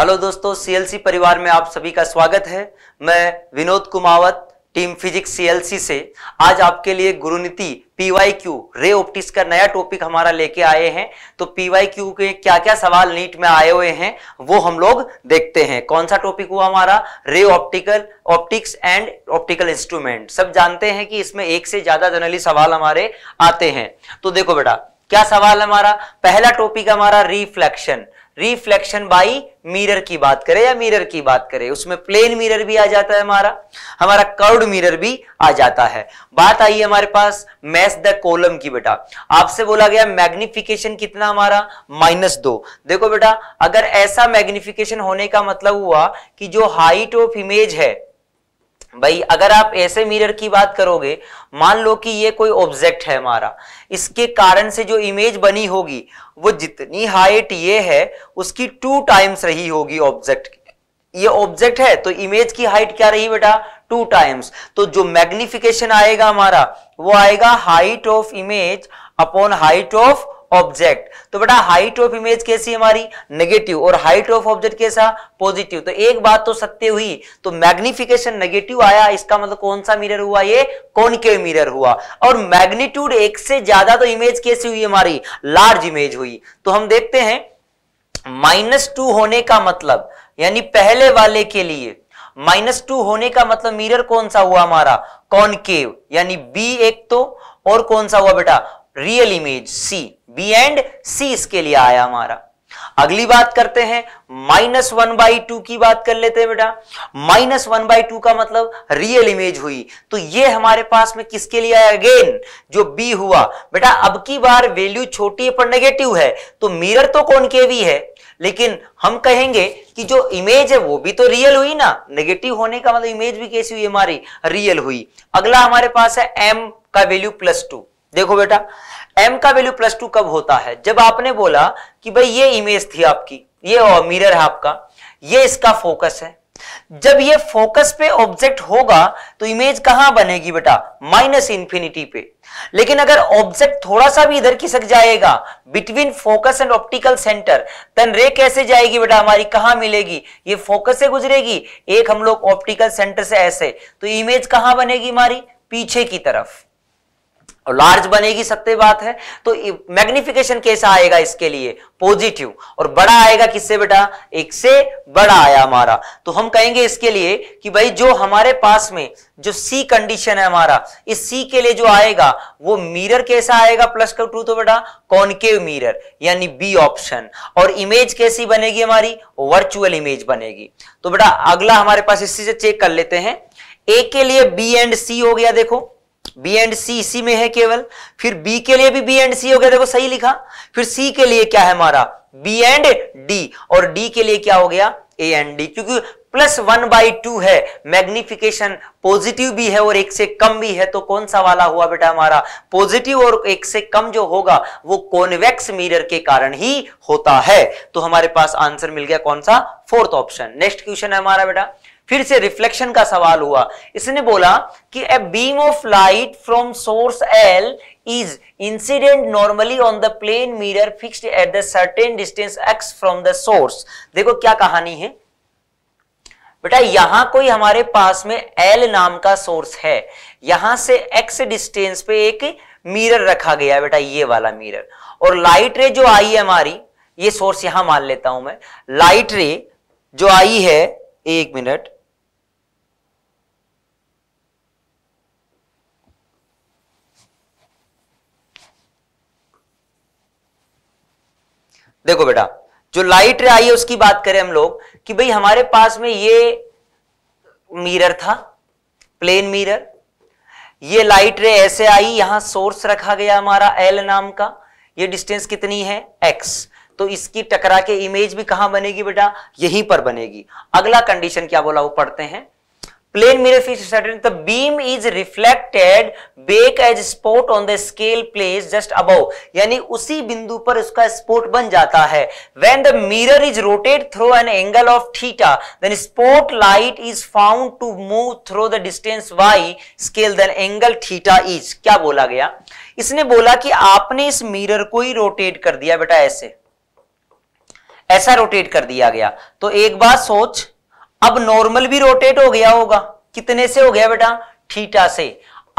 Hello दोस्तों CLC परिवार में आप सभी का स्वागत है मैं Vinod Kumawat team physics CLC से आज आपके लिए गुरुनीति पीवाई क्यू रे ऑप्टिक्स का नया टॉपिक हमारा लेके आए हैं तो पीवाई क्यू के क्या क्या सवाल नीट में आए हुए हैं वो हम लोग देखते हैं कौन सा टॉपिक हुआ हमारा ray optical optics and optical instrument सब जानते हैं कि इसमें एक से ज्यादा जनरली सवाल हमारे आते हैं तो देखो बेटा क्या सवाल हमारा पहला टॉपिक हमारा रिफ्लेक्शन रिफ्लेक्शन बाई मिरर की बात करें या मिरर की बात करें उसमें प्लेन मिरर भी आ जाता है हमारा हमारा कर्व्ड मिरर भी आ जाता है बात आई हमारे पास मैस द कॉलम की बेटा आपसे बोला गया मैग्निफिकेशन कितना हमारा माइनस दो देखो बेटा अगर ऐसा मैग्निफिकेशन होने का मतलब हुआ कि जो हाइट ऑफ इमेज है भाई अगर आप ऐसे मिरर की बात करोगे मान लो कि ये कोई ऑब्जेक्ट है हमारा इसके कारण से जो इमेज बनी होगी वो जितनी हाइट ये है उसकी टू टाइम्स रही होगी ऑब्जेक्ट ये ऑब्जेक्ट है तो इमेज की हाइट क्या रही बेटा टू टाइम्स तो जो मैग्निफिकेशन आएगा हमारा वो आएगा height of image upon height of object तो बेटा हाइट ऑफ इमेज कैसी हमारी नेगेटिव और हाइट ऑफ ऑब्जेक्ट कैसा पॉजिटिव तो एक बात तो सत्य हुई तो मैग्निफिकेशन नेगेटिव आया इसका मतलब कौन सा मिरर हुआ ये कॉनकेव मिरर हुआ और मैग्नीट्यूड एक से ज्यादा तो इमेज कैसी हुई हमारी लार्ज इमेज हुई तो हम देखते हैं माइनस टू होने का मतलब यानी पहले वाले के लिए माइनस टू होने का मतलब मिरर कौन सा हुआ हमारा कॉनकेव यानी बी एक तो और कौन सा हुआ बेटा real image C B and C इसके लिए आया हमारा अगली बात करते हैं माइनस वन बाई टू की बात कर लेते हैं बेटा माइनस वन बाई टू का मतलब रियल इमेज हुई तो ये हमारे पास में किसके लिए आया अगेन जो बी हुआ बेटा अब की बार वैल्यू छोटी है पर नेगेटिव है तो मिरर तो कौन के भी है लेकिन हम कहेंगे कि जो इमेज है वो भी तो रियल हुई ना नेगेटिव होने का मतलब इमेज भी कैसी हुई हमारी रियल हुई अगला हमारे पास है एम का वैल्यू प्लस टू देखो बेटा एम का वैल्यू प्लस टू कब होता है जब आपने बोला कि भाई ये इमेज थी आपकी ये मिरर है आपका ये इसका फोकस है जब ये फोकस पे ऑब्जेक्ट होगा तो इमेज कहां बनेगी बेटा माइनस इंफिनिटी पे लेकिन अगर ऑब्जेक्ट थोड़ा सा भी इधर खिसक जाएगा between focus and optical centre तन रे कैसे जाएगी बेटा हमारी कहां मिलेगी ये फोकस से गुजरेगी एक हम लोग ऑप्टिकल सेंटर से ऐसे तो इमेज कहां बनेगी हमारी पीछे की तरफ और लार्ज बनेगी सत्य बात है तो मैग्निफिकेशन कैसा आएगा इसके लिए पॉजिटिव और बड़ा आएगा किससे बेटा एक से बड़ा आया हमारा तो हम कहेंगे इसके लिए कि भाई जो हमारे पास में जो सी कंडीशन है हमारा इस सी के लिए जो आएगा वो मिरर कैसा आएगा प्लस का टू तो बेटा कॉनकेव मिरर यानी बी ऑप्शन और इमेज कैसी बनेगी हमारी वर्चुअल इमेज बनेगी तो बेटा अगला हमारे पास इसी से चेक कर लेते हैं ए के लिए बी एंड सी हो गया देखो बी एंड सी इसी में है केवल फिर बी के लिए भी बी एंड सी हो गया देखो सही लिखा फिर सी के लिए क्या है हमारा बी एंड डी और डी के लिए क्या हो गया ए एंड डी क्योंकि प्लस वन बाई टू है मैग्निफिकेशन पॉजिटिव भी है और एक से कम भी है तो कौन सा वाला हुआ बेटा हमारा पॉजिटिव और एक से कम जो होगा वो कॉन्वेक्स मिरर के कारण ही होता है तो हमारे पास आंसर मिल गया कौन सा फोर्थ ऑप्शन नेक्स्ट क्वेश्चन है हमारा बेटा फिर से रिफ्लेक्शन का सवाल हुआ इसने बोला कि a beam of light from source L is incident normally on the plane mirror fixed at the certain distance X from the source देखो क्या कहानी है बेटा यहां कोई हमारे पास में एल नाम का सोर्स है यहां से एक्स डिस्टेंस पे एक मिरर रखा गया है बेटा ये वाला मिरर और लाइट रे जो आई है हमारी ये सोर्स यहां मान लेता हूं मैं लाइट रे जो आई है एक मिनट देखो बेटा जो लाइट रे आई है उसकी बात करें हम लोग कि भाई हमारे पास में ये मिरर था प्लेन मिरर ये लाइट रे ऐसे आई यहां सोर्स रखा गया हमारा एल नाम का ये डिस्टेंस कितनी है एक्स तो इसकी टकरा के इमेज भी कहां बनेगी बेटा यहीं पर बनेगी अगला कंडीशन क्या बोला वो पढ़ते हैं plane mirror feature Saturn, the beam is reflected back as spot on the scale placed just above. यानी उसी बिंदु पर उसका spot बन जाता है. When the mirror is rotated through an angle of theta, then spot light is found to move through the distance y scale then angle theta is. क्या बोला गया? इसने बोला कि आपने इस mirror को ही rotate कर दिया बेटा ऐसे. ऐसा रोटेट कर दिया गया तो एक बार सोच अब नॉर्मल भी रोटेट हो गया होगा कितने से हो गया बेटा थीटा से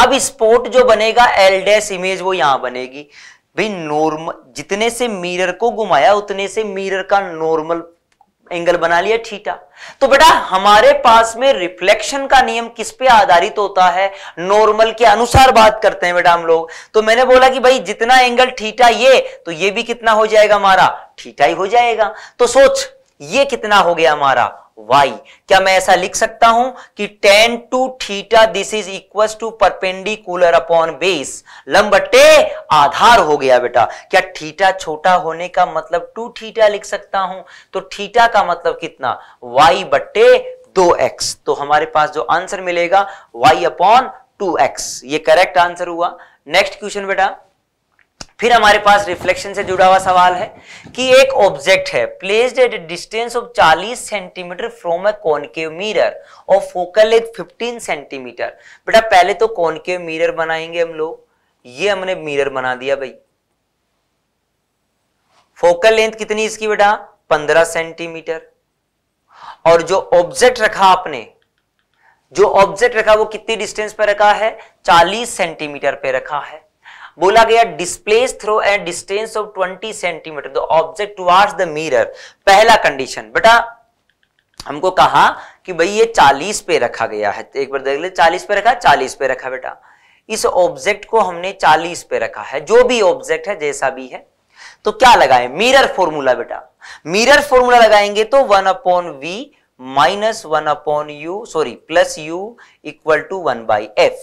अब स्पोर्ट जो बनेगा एल डैश इमेज वो यहां बनेगी भाई नॉर्मल जितने से मिरर को घुमाया उतने से मिरर का नॉर्मल एंगल बना लिया थीटा तो बेटा हमारे पास में रिफ्लेक्शन का नियम किस पे आधारित होता है नॉर्मल के अनुसार बात करते हैं बेटा हम लोग तो मैंने बोला कि भाई जितना एंगल थीटा ये तो ये भी कितना हो जाएगा हमारा थीटा ही हो जाएगा तो सोच ये कितना हो गया हमारा वाई क्या मैं ऐसा लिख सकता हूं कि tan two theta this is equal to perpendicular upon base लंबटे आधार हो गया बेटा क्या थीटा छोटा होने का मतलब टू थीटा लिख सकता हूं तो थीटा का मतलब कितना वाई बट्टे दो एक्स तो हमारे पास जो आंसर मिलेगा वाई अपॉन टू एक्स ये करेक्ट आंसर हुआ नेक्स्ट क्वेश्चन बेटा फिर हमारे पास रिफ्लेक्शन से जुड़ा हुआ सवाल है कि एक ऑब्जेक्ट है placed at distance of 40 centimetre from a concave mirror और फोकल लेंथ 15 सेंटीमीटर बेटा पहले तो कॉनकेव मिरर बनाएंगे हम लोग ये हमने मिरर बना दिया भाई फोकल लेंथ कितनी इसकी बेटा 15 सेंटीमीटर और जो ऑब्जेक्ट रखा आपने जो ऑब्जेक्ट रखा वो कितनी डिस्टेंस पे रखा है 40 सेंटीमीटर पर रखा है बोला गया displace through and distance of 20 centimetre the object towards the mirror पहला कंडीशन बेटा हमको कहा कि भाई ये 40 पे रखा गया है एक बार देख ले 40 पे रखा 40 पे रखा बेटा इस ऑब्जेक्ट को हमने 40 पे रखा है जो भी ऑब्जेक्ट है जैसा भी है तो क्या लगाए मिरर फॉर्मूला बेटा मिरर फॉर्मूला लगाएंगे तो one upon V minus one upon U sorry plus U equal to one by F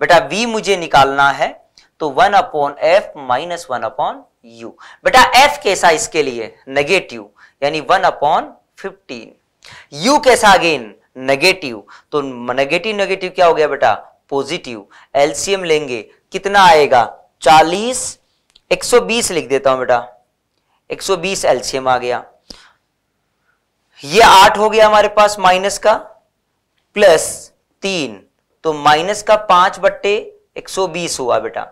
बेटा वी मुझे निकालना है तो one upon F minus one upon U बेटा एफ कैसा इसके लिए नेगेटिव यानी वन अपॉन फिफ्टीन यू कैसा अगेन नेगेटिव तो नेगेटिव नेगेटिव क्या हो गया बेटा पॉजिटिव एलसीएम लेंगे कितना आएगा चालीस एक सौ बीस लिख देता हूं बेटा एक सौ बीस एलसीएम आ गया ये आठ हो गया हमारे पास माइनस का प्लस तीन तो माइनस का पांच बट्टे एक सौ बीस हुआ बेटा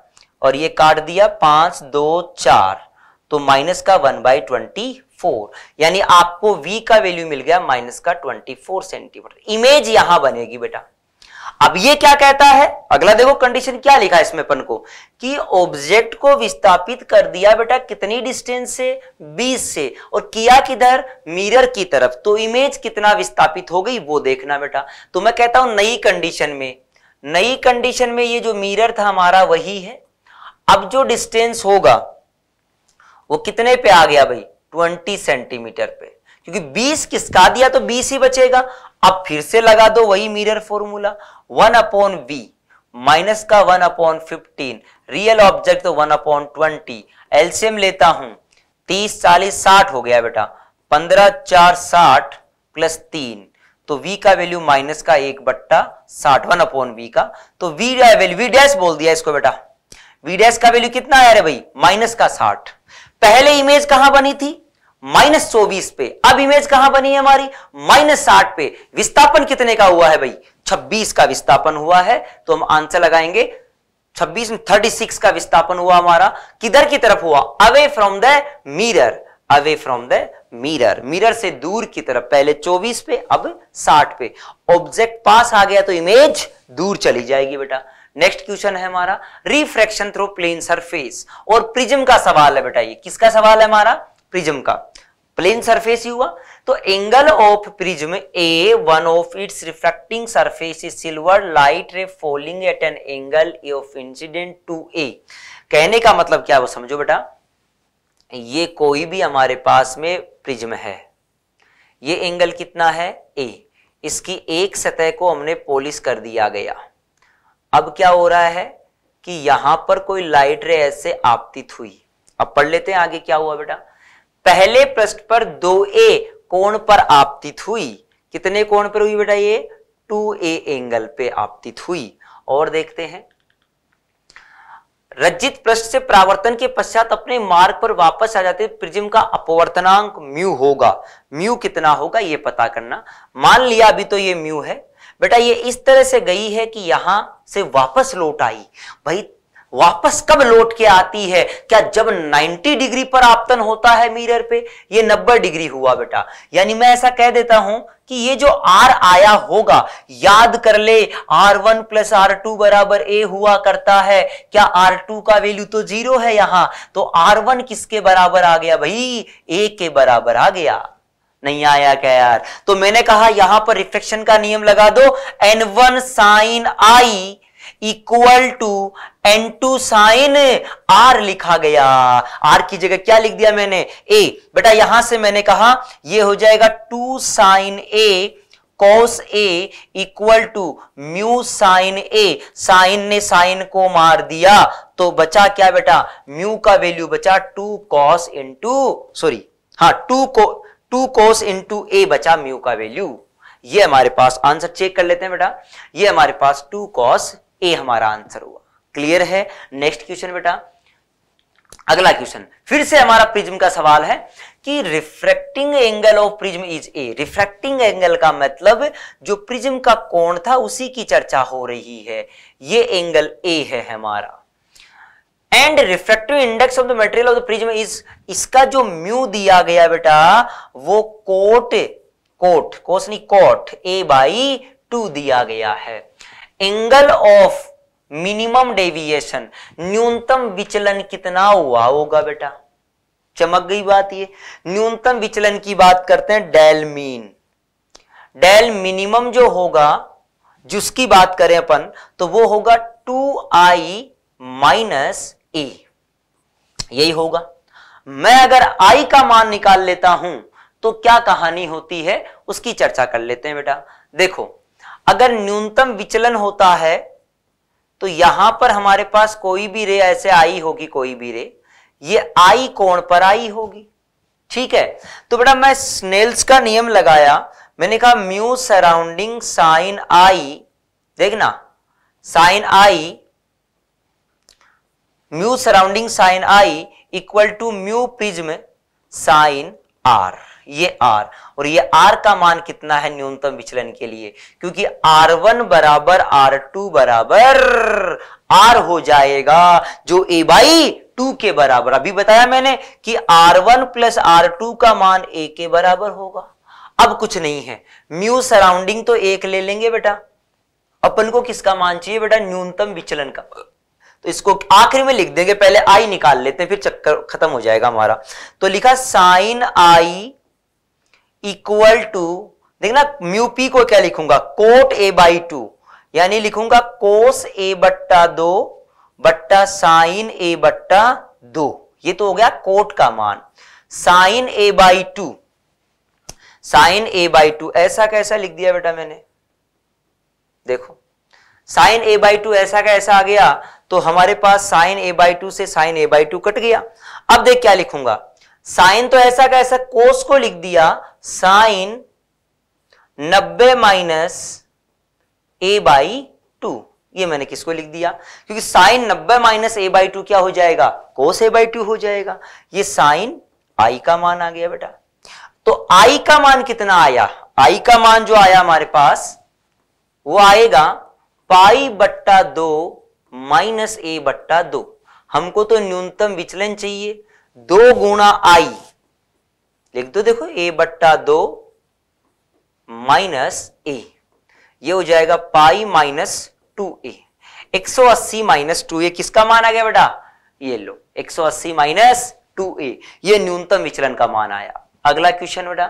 और ये काट दिया पांच दो चार तो माइनस का वन बाई ट्वेंटी फोर यानी आपको v का वैल्यू मिल गया माइनस का ट्वेंटी फोर सेंटीमीटर इमेज यहां बनेगी बेटा अब ये क्या कहता है अगला देखो कंडीशन क्या लिखा है इसमें अपन को कि ऑब्जेक्ट को विस्थापित कर दिया बेटा कितनी डिस्टेंस से 20 से और किया किधर मिरर की तरफ तो इमेज कितना विस्थापित हो गई वो देखना बेटा तो मैं कहता हूं नई कंडीशन में नई कंडीशन में ये जो मिरर था हमारा वही है अब जो डिस्टेंस होगा वो कितने पे आ गया भाई 20 सेंटीमीटर पे क्योंकि 20 किसका दिया तो 20 ही बचेगा अब फिर से लगा दो वही mirror formula one upon V minus का one upon fifteen real object तो वन अपॉन ट्वेंटी एलसीएम लेता हूं तीस चालीस साठ हो गया बेटा पंद्रह चार साठ प्लस तीन तो v का वैल्यू माइनस का एक बट्टा साठ वन अपॉन वी का तो v वैल्यू वी डैश बोल दिया इसको बेटा वी डैश का वैल्यू कितना आया रे भाई माइनस का साठ पहले इमेज कहां बनी थी माइनस चौबीस पे अब इमेज कहां बनी है हमारी माइनस साठ पे विस्थापन कितने का हुआ है भाई छब्बीस का विस्थापन हुआ है तो हम आंसर लगाएंगे छब्बीस में थर्टी सिक्स का विस्थापन हुआ हमारा किधर की तरफ हुआ away from the mirror away from the mirror mirror से दूर की तरफ पहले 24 पे अब 60 पे ऑब्जेक्ट पास आ गया तो इमेज दूर चली जाएगी बेटा नेक्स्ट क्वेश्चन है हमारा रिफ्रैक्शन थ्रू प्लेन सरफेस और प्रिज्म का सवाल है बेटा ये किसका सवाल है हमारा प्रिज्म का प्लेन सरफेस ही हुआ तो angle of prism A one of its refracting surface is silver light ray falling at an angle A of incident to A कहने का मतलब क्या वो समझो बेटा ये कोई भी हमारे पास में प्रिज्म है ये एंगल कितना है ए इसकी एक सतह को हमने पॉलिश कर दिया गया अब क्या हो रहा है कि यहां पर कोई लाइट रे ऐसे आपतित हुई अब पढ़ लेते हैं आगे क्या हुआ बेटा पहले पृष्ठ पर दो ए कोण पर आपतित हुई कितने कोण पर हुई बेटा ये टू ए एंगल पे आपतित हुई और देखते हैं रज्जित पृष्ठ से प्रावर्तन के पश्चात अपने मार्ग पर वापस आ जाते प्रिज्म का अपवर्तनांक म्यू होगा म्यू कितना होगा ये पता करना मान लिया अभी तो ये म्यू है बेटा ये इस तरह से गई है कि यहां से वापस लौट आई भाई वापस कब लौट के आती है क्या जब 90 डिग्री पर आपतन होता है मिरर पे ये 90 डिग्री हुआ बेटा यानी मैं ऐसा कह देता हूं कि ये जो R आया होगा याद कर ले R1 वन प्लस आर बराबर ए हुआ करता है क्या R2 का वैल्यू तो जीरो है यहां तो R1 किसके बराबर आ गया भाई A के बराबर आ गया नहीं आया क्या यार तो मैंने कहा यहां पर रिफ्लेक्शन का नियम लगा दो N one sine I equal to N two sine R लिखा गया आर की जगह क्या लिख दिया मैंने ए बेटा यहां से मैंने कहा ये हो जाएगा two sine A cos A equal to mu sine A sine ने साइन को मार दिया तो बचा क्या बेटा म्यू का वैल्यू बचा टू कॉस टू सॉरी हाँ टू को टू कोस इंटू ए बचा म्यू का वैल्यू ये हमारे पास आंसर चेक कर लेते हैं बेटा ये हमारे पास टू कॉस ए हमारा आंसर हुआ क्लियर है नेक्स्ट क्वेश्चन बेटा अगला क्वेश्चन फिर से हमारा प्रिज्म का सवाल है कि refracting angle of prism is A refracting angle का मतलब जो प्रिज्म का कोण था उसी की चर्चा हो रही है ये एंगल ए है हमारा and refractive index of the material of the prism is इसका जो म्यू दिया गया बेटा वो कोट कोट कोस नहीं कोट ए बाई टू दिया गया है एंगल ऑफ मिनिमम डेविएशन न्यूनतम विचलन कितना हुआ होगा बेटा चमक गई बात ये न्यूनतम विचलन की बात करते हैं डेल मीन डेल मिनिमम जो होगा जिसकी बात करें अपन तो वो होगा टू आई माइनस ए यही होगा मैं अगर आई का मान निकाल लेता हूं तो क्या कहानी होती है उसकी चर्चा कर लेते हैं बेटा देखो अगर न्यूनतम विचलन होता है तो यहां पर हमारे पास कोई भी रे ऐसे आई होगी कोई भी रे ये आई कोण पर आई होगी ठीक है तो बेटा मैं स्नेल्स का नियम लगाया मैंने कहा म्यू सराउंडिंग साइन आई देखना sine I mu surrounding sine I equal to mu prism sine R ये आर और ये आर का मान कितना है न्यूनतम विचलन के लिए क्योंकि आर वन बराबर आर टू बराबर आर हो जाएगा जो ए बाई टू के बराबर अभी बताया मैंने कि R one plus R two का मान ए के बराबर होगा अब कुछ नहीं है म्यू सराउंडिंग तो एक ले लेंगे बेटा अपन को किसका मान चाहिए बेटा न्यूनतम विचलन का तो इसको आखिर में लिख देंगे पहले आई निकाल लेते हैं फिर चक्कर खत्म हो जाएगा हमारा तो लिखा साइन आई इक्वल टू देखना म्यूपी को क्या लिखूंगा कोट ए बाई टू यानी लिखूंगा कोस ए बट्टा दो बट्टा साइन ए बट्टा दो ये तो हो गया कोट का मान sine A by two sine A by two ऐसा कैसा लिख दिया बेटा मैंने देखो साइन ए बाई टू ऐसा कैसा आ गया तो हमारे पास साइन ए बाई टू से sine A by two cut गया अब देख क्या लिखूंगा साइन तो ऐसा का ऐसा कोस को लिख दिया साइन नब्बे माइनस ए बाई टू ये मैंने किसको लिख दिया क्योंकि साइन नब्बे माइनस ए बाई टू क्या हो जाएगा कोस ए बाई टू हो जाएगा ये साइन आई का मान आ गया बेटा तो आई का मान कितना आया आई का मान जो आया हमारे पास वो आएगा पाई बट्टा दो माइनस ए बट्टा दो हमको तो न्यूनतम विचलन चाहिए दो गुणा आई लिख दो देखो ए बट्टा दो माइनस ए ये हो जाएगा पाई माइनस टू ए एक सौ अस्सी माइनस टू ए किसका मान आ गया बेटा ये लो एक सौ अस्सी माइनस टू ए ये न्यूनतम विचलन का मान आया अगला क्वेश्चन बेटा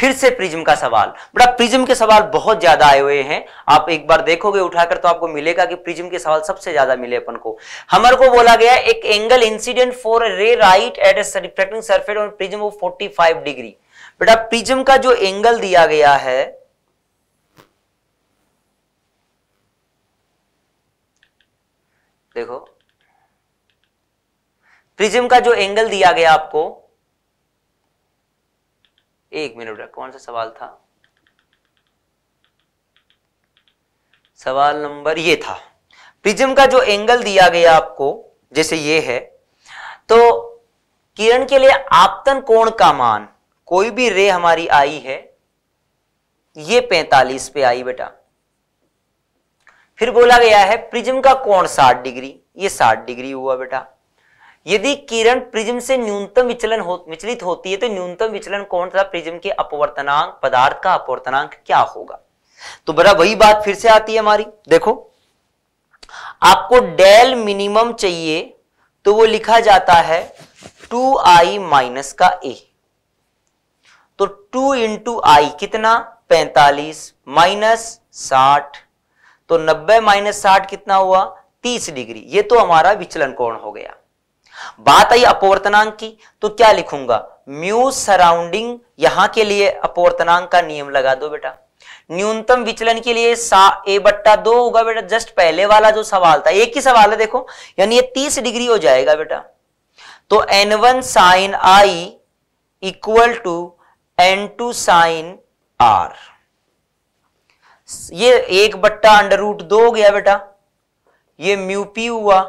फिर से प्रिज्म का सवाल बड़ा प्रिज्म के सवाल बहुत ज्यादा आए हुए हैं आप एक बार देखोगे उठाकर तो आपको मिलेगा कि प्रिज्म के सवाल सबसे ज्यादा मिले अपन को हमारे को बोला गया एक angle incident for ray right at reflecting surface on prism of 45 degree बेटा प्रिज्म का जो एंगल दिया गया है देखो प्रिज्म का जो एंगल दिया गया आपको एक मिनट रख कौन सा सवाल था सवाल नंबर ये था प्रिज्म का जो एंगल दिया गया आपको जैसे ये है तो किरण के लिए आपतन कोण का मान कोई भी रे हमारी आई है ये 45 पे आई बेटा फिर बोला गया है प्रिज्म का कोण 60 डिग्री ये 60 डिग्री हुआ बेटा यदि किरण प्रिज्म से न्यूनतम विचलन हो विचलित होती है तो न्यूनतम विचलन कौन सा प्रिज्म के अपवर्तनांक पदार्थ का अपवर्तनांक क्या होगा तो बड़ा वही बात फिर से आती है हमारी देखो आपको डेल मिनिमम चाहिए तो वो लिखा जाता है टू आई माइनस का ए तो टू इंटू आई कितना पैंतालीस माइनस साठ तो नब्बे माइनस साठ कितना हुआ तीस डिग्री ये तो हमारा विचलन कोण हो गया बात आई अपवर्तनांक की तो क्या लिखूंगा म्यू सराउंडिंग यहां के लिए अपवर्तनांक का नियम लगा दो बेटा न्यूनतम विचलन के लिए सा ए बट्टा दो होगा बेटा जस्ट पहले वाला जो सवाल था एक ही सवाल है देखो यानी ये तीस डिग्री हो जाएगा बेटा तो N one sine I equal to N two sine R ये एक बट्टा अंडर रूट दो हो गया बेटा ये म्यूपी हुआ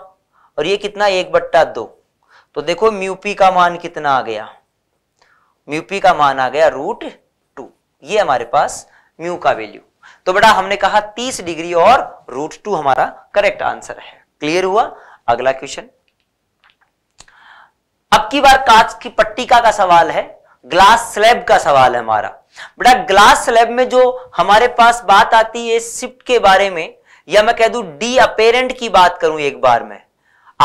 और ये कितना एक बट्टा दो तो देखो म्यूपी का मान कितना आ गया म्यूपी का मान आ गया रूट टू ये हमारे पास म्यू का वैल्यू तो बेटा हमने कहा तीस डिग्री और रूट टू हमारा करेक्ट आंसर है क्लियर हुआ अगला क्वेश्चन अब की बार कांच की पट्टिका का सवाल है ग्लास स्लैब का सवाल है हमारा बेटा ग्लास स्लैब में जो हमारे पास बात आती है शिफ्ट के बारे में या मैं कह दू डी अपेरेंट की बात करूं एक बार में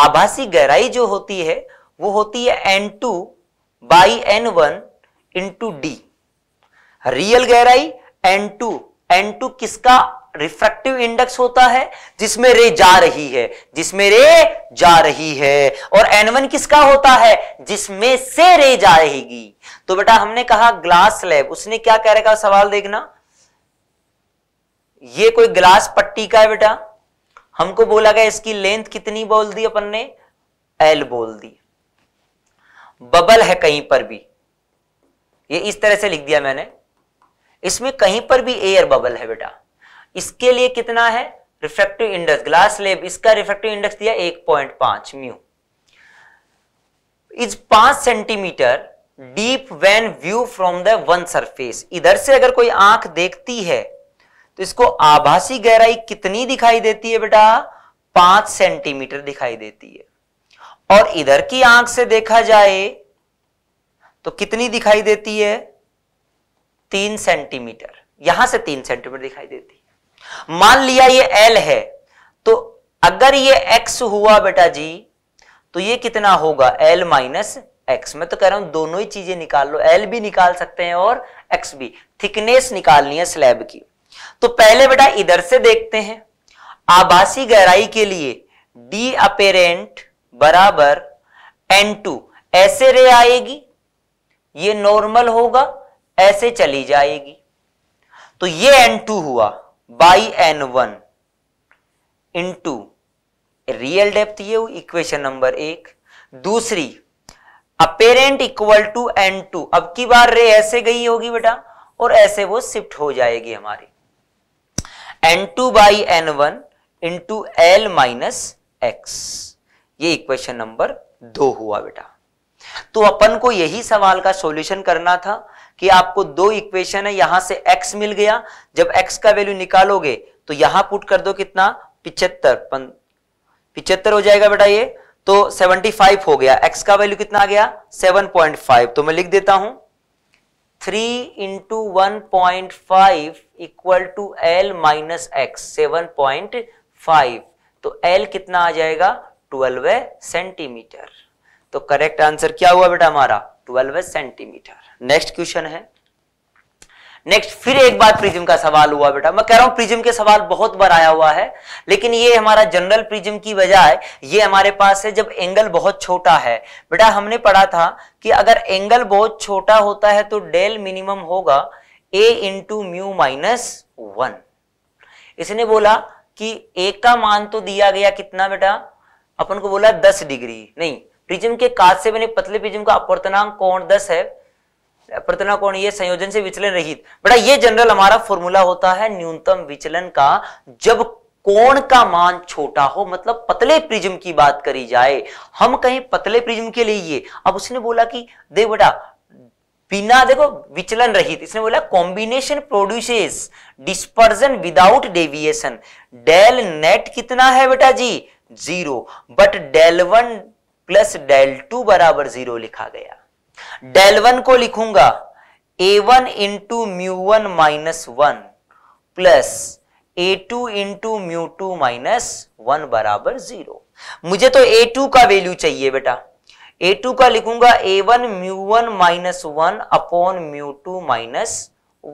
आभासी गहराई जो होती है वो होती है N two by N one into D real गहराई एन टू एन टू किसका रिफ्रेक्टिव इंडेक्स होता है जिसमें रे जा रही है जिसमें रे जा रही है और एन वन किसका होता है जिसमें से रे जा रहेगी तो बेटा हमने कहा ग्लास स्लैब उसने क्या कह रखा सवाल देखना ये कोई ग्लास पट्टी का है बेटा हमको बोला गया इसकी लेंथ कितनी बोल दी अपन ने एल बोल दी बबल है कहीं पर भी ये इस तरह से लिख दिया मैंने इसमें कहीं पर भी एयर बबल है बेटा इसके लिए कितना है रिफ्रेक्टिव इंडेक्स ग्लास लेब इसका रिफ्रेक्टिव इंडेक्स दिया एक पॉइंट पांच म्यू इज पांच centimetre deep when view from the one surface इधर से अगर कोई आंख देखती है तो इसको आभासी गहराई कितनी दिखाई देती है बेटा पांच सेंटीमीटर दिखाई देती है और इधर की आंख से देखा जाए तो कितनी दिखाई देती है तीन सेंटीमीटर यहां से तीन सेंटीमीटर दिखाई देती है मान लिया ये एल है तो अगर ये एक्स हुआ बेटा जी तो ये कितना होगा एल माइनस एक्स मैं तो कह रहा हूं दोनों ही चीजें निकाल लो एल भी निकाल सकते हैं और एक्स भी थिकनेस निकालनी है स्लैब की तो पहले बेटा इधर से देखते हैं आभासी गहराई के लिए डी अपेरेंट बराबर एन टू ऐसे रे आएगी ये नॉर्मल होगा ऐसे चली जाएगी तो ये एन टू हुआ by N one into real depth ये हुई इक्वेशन नंबर एक दूसरी apparent equal to N two अब की बार रे ऐसे गई होगी बेटा और ऐसे वो शिफ्ट हो जाएगी हमारी N two by N one into L minus X ये इक्वेशन नंबर दो हुआ बेटा तो अपन को यही सवाल का सॉल्यूशन करना था कि आपको दो इक्वेशन है यहां से x मिल गया जब x का वैल्यू निकालोगे तो यहां पुट कर दो कितना पिचहत्तर पिछहत्तर हो जाएगा बेटा ये तो 75 हो गया x का वैल्यू कितना आ गया 7.5 तो मैं लिख देता हूं 3 into one point five equal to L minus X seven point five तो एल कितना आ जाएगा ट्वेल्व सेंटीमीटर तो करेक्ट आंसर क्या हुआ बेटा हमारा ट्वेल्व सेंटीमीटर नेक्स्ट क्वेश्चन है नेक्स्ट फिर एक बार प्रिज्म का सवाल हुआ बेटा मैं कह रहा हूं प्रिज्म के सवाल बहुत बार आया हुआ है लेकिन ये हमारा जनरल प्रिज्म की बजाय ये हमारे पास है जब एंगल बहुत छोटा है बेटा हमने पढ़ा था कि अगर एंगल बहुत छोटा होता है तो डेल मिनिमम होगा A into mu minus one इसने बोला कि ए का मान तो दिया गया कितना बेटा अपन को बोला दस डिग्री नहीं प्रिज्म के काज से बने पतले प्रिज्म का अपवर्तनांक कोण दस है अपवर्तना कोण ये संयोजन से विचलन रहित बड़ा ये जनरल हमारा फॉर्मूला होता है न्यूनतम विचलन का जब कोण का मान छोटा हो मतलब पतले प्रिज्म की बात करी जाए हम कहें पतले प्रिज्म के लिए ये अब उसने बोला कि देख बेटा बिना देखो विचलन रहित इसने बोला combination produces dispersion without deviation del net कितना है बेटा जी zero but del one plus del two बराबर जीरो लिखा गया डेल वन को लिखूंगा A one into mu one minus one plus A two into mu two minus one बराबर जीरो मुझे तो ए टू का वैल्यू चाहिए बेटा ए टू का लिखूंगा A one mu one minus one upon mu two minus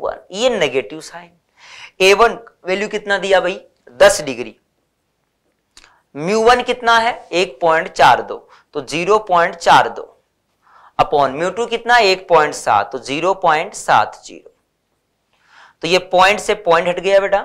one ये negative sign A one value कितना दिया भाई दस डिग्री म्यू वन कितना है एक पॉइंट चार दो तो जीरो पॉइंट चार दो अपॉन म्यू टू कितना एक पॉइंट सात तो जीरो पॉइंट सात जीरो तो ये पॉइंट से पॉइंट हट गया बेटा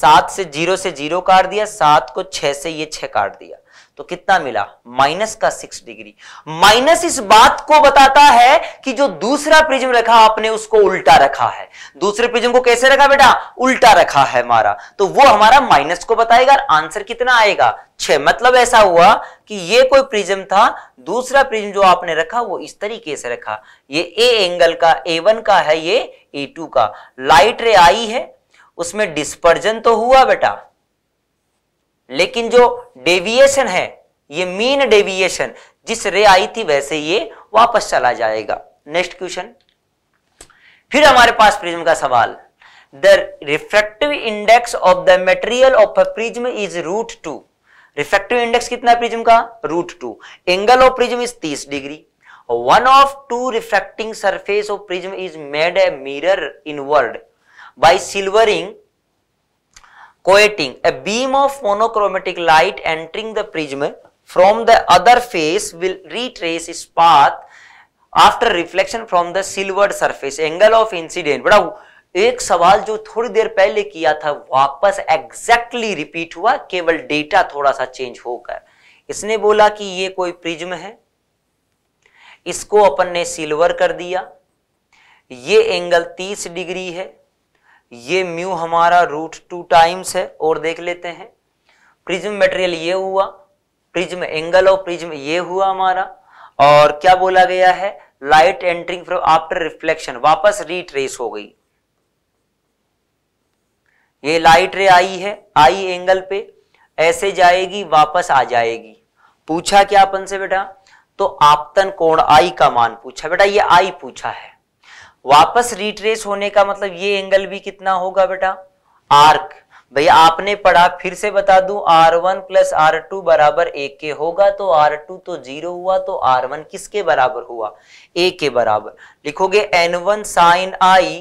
सात से जीरो से जीरो काट दिया सात को छह से ये छह काट दिया तो कितना मिला माइनस का सिक्स डिग्री माइनस इस बात को बताता है कि जो दूसरा प्रिज्म रखा आपने उसको उल्टा रखा है दूसरे प्रिज्म को कैसे रखा बेटा उल्टा रखा है हमारा तो वो हमारा माइनस को बताएगा आंसर कितना आएगा छह मतलब ऐसा हुआ कि ये कोई प्रिज्म था दूसरा प्रिज्म जो आपने रखा वो इस तरीके से रखा ये ए एंगल का ए वन का है ये ए टू का लाइट रे आई है उसमें डिस्पर्जन तो हुआ बेटा लेकिन जो डेविएशन है ये मीन डेविएशन जिस रे आई थी वैसे ये वापस चला जाएगा नेक्स्ट क्वेश्चन फिर हमारे पास प्रिज्म का सवाल the refractive index of the material of a prism is root two refractive index कितना है प्रिज्म का root two angle of prism is तीस degree of two refracting surface of prism is made a mirror in inward by silvering coating a beam of monochromatic light entering the prism from the other face will retrace is path after reflection from the silver surface angle of incident बड़ा एक सवाल जो थोड़ी देर पहले किया था वापस exactly exactly repeat हुआ केवल डेटा थोड़ा सा चेंज होकर इसने बोला कि ये कोई प्रिज्म है इसको अपन ने सिल्वर कर दिया ये एंगल 30 डिग्री है ये म्यू हमारा रूट टू टाइम्स है और देख लेते हैं प्रिज्म मटेरियल ये हुआ प्रिज्म एंगल ऑफ प्रिज्म ये हुआ हमारा और क्या बोला गया है light entring from after reflection वापस रिट्रेस हो गई ये लाइट रे आई है आई एंगल पे ऐसे जाएगी वापस आ जाएगी पूछा क्या अपन से बेटा तो आपतन कोण आई का मान पूछा बेटा ये आई पूछा है वापस रिट्रेस होने का मतलब ये एंगल भी कितना होगा बेटा आर्क भैया आपने पढ़ा फिर से बता दूं R one plus R two बराबर ए के होगा तो आर टू तो जीरो हुआ तो आर वन किसके बराबर हुआ ए के बराबर लिखोगे N one sine I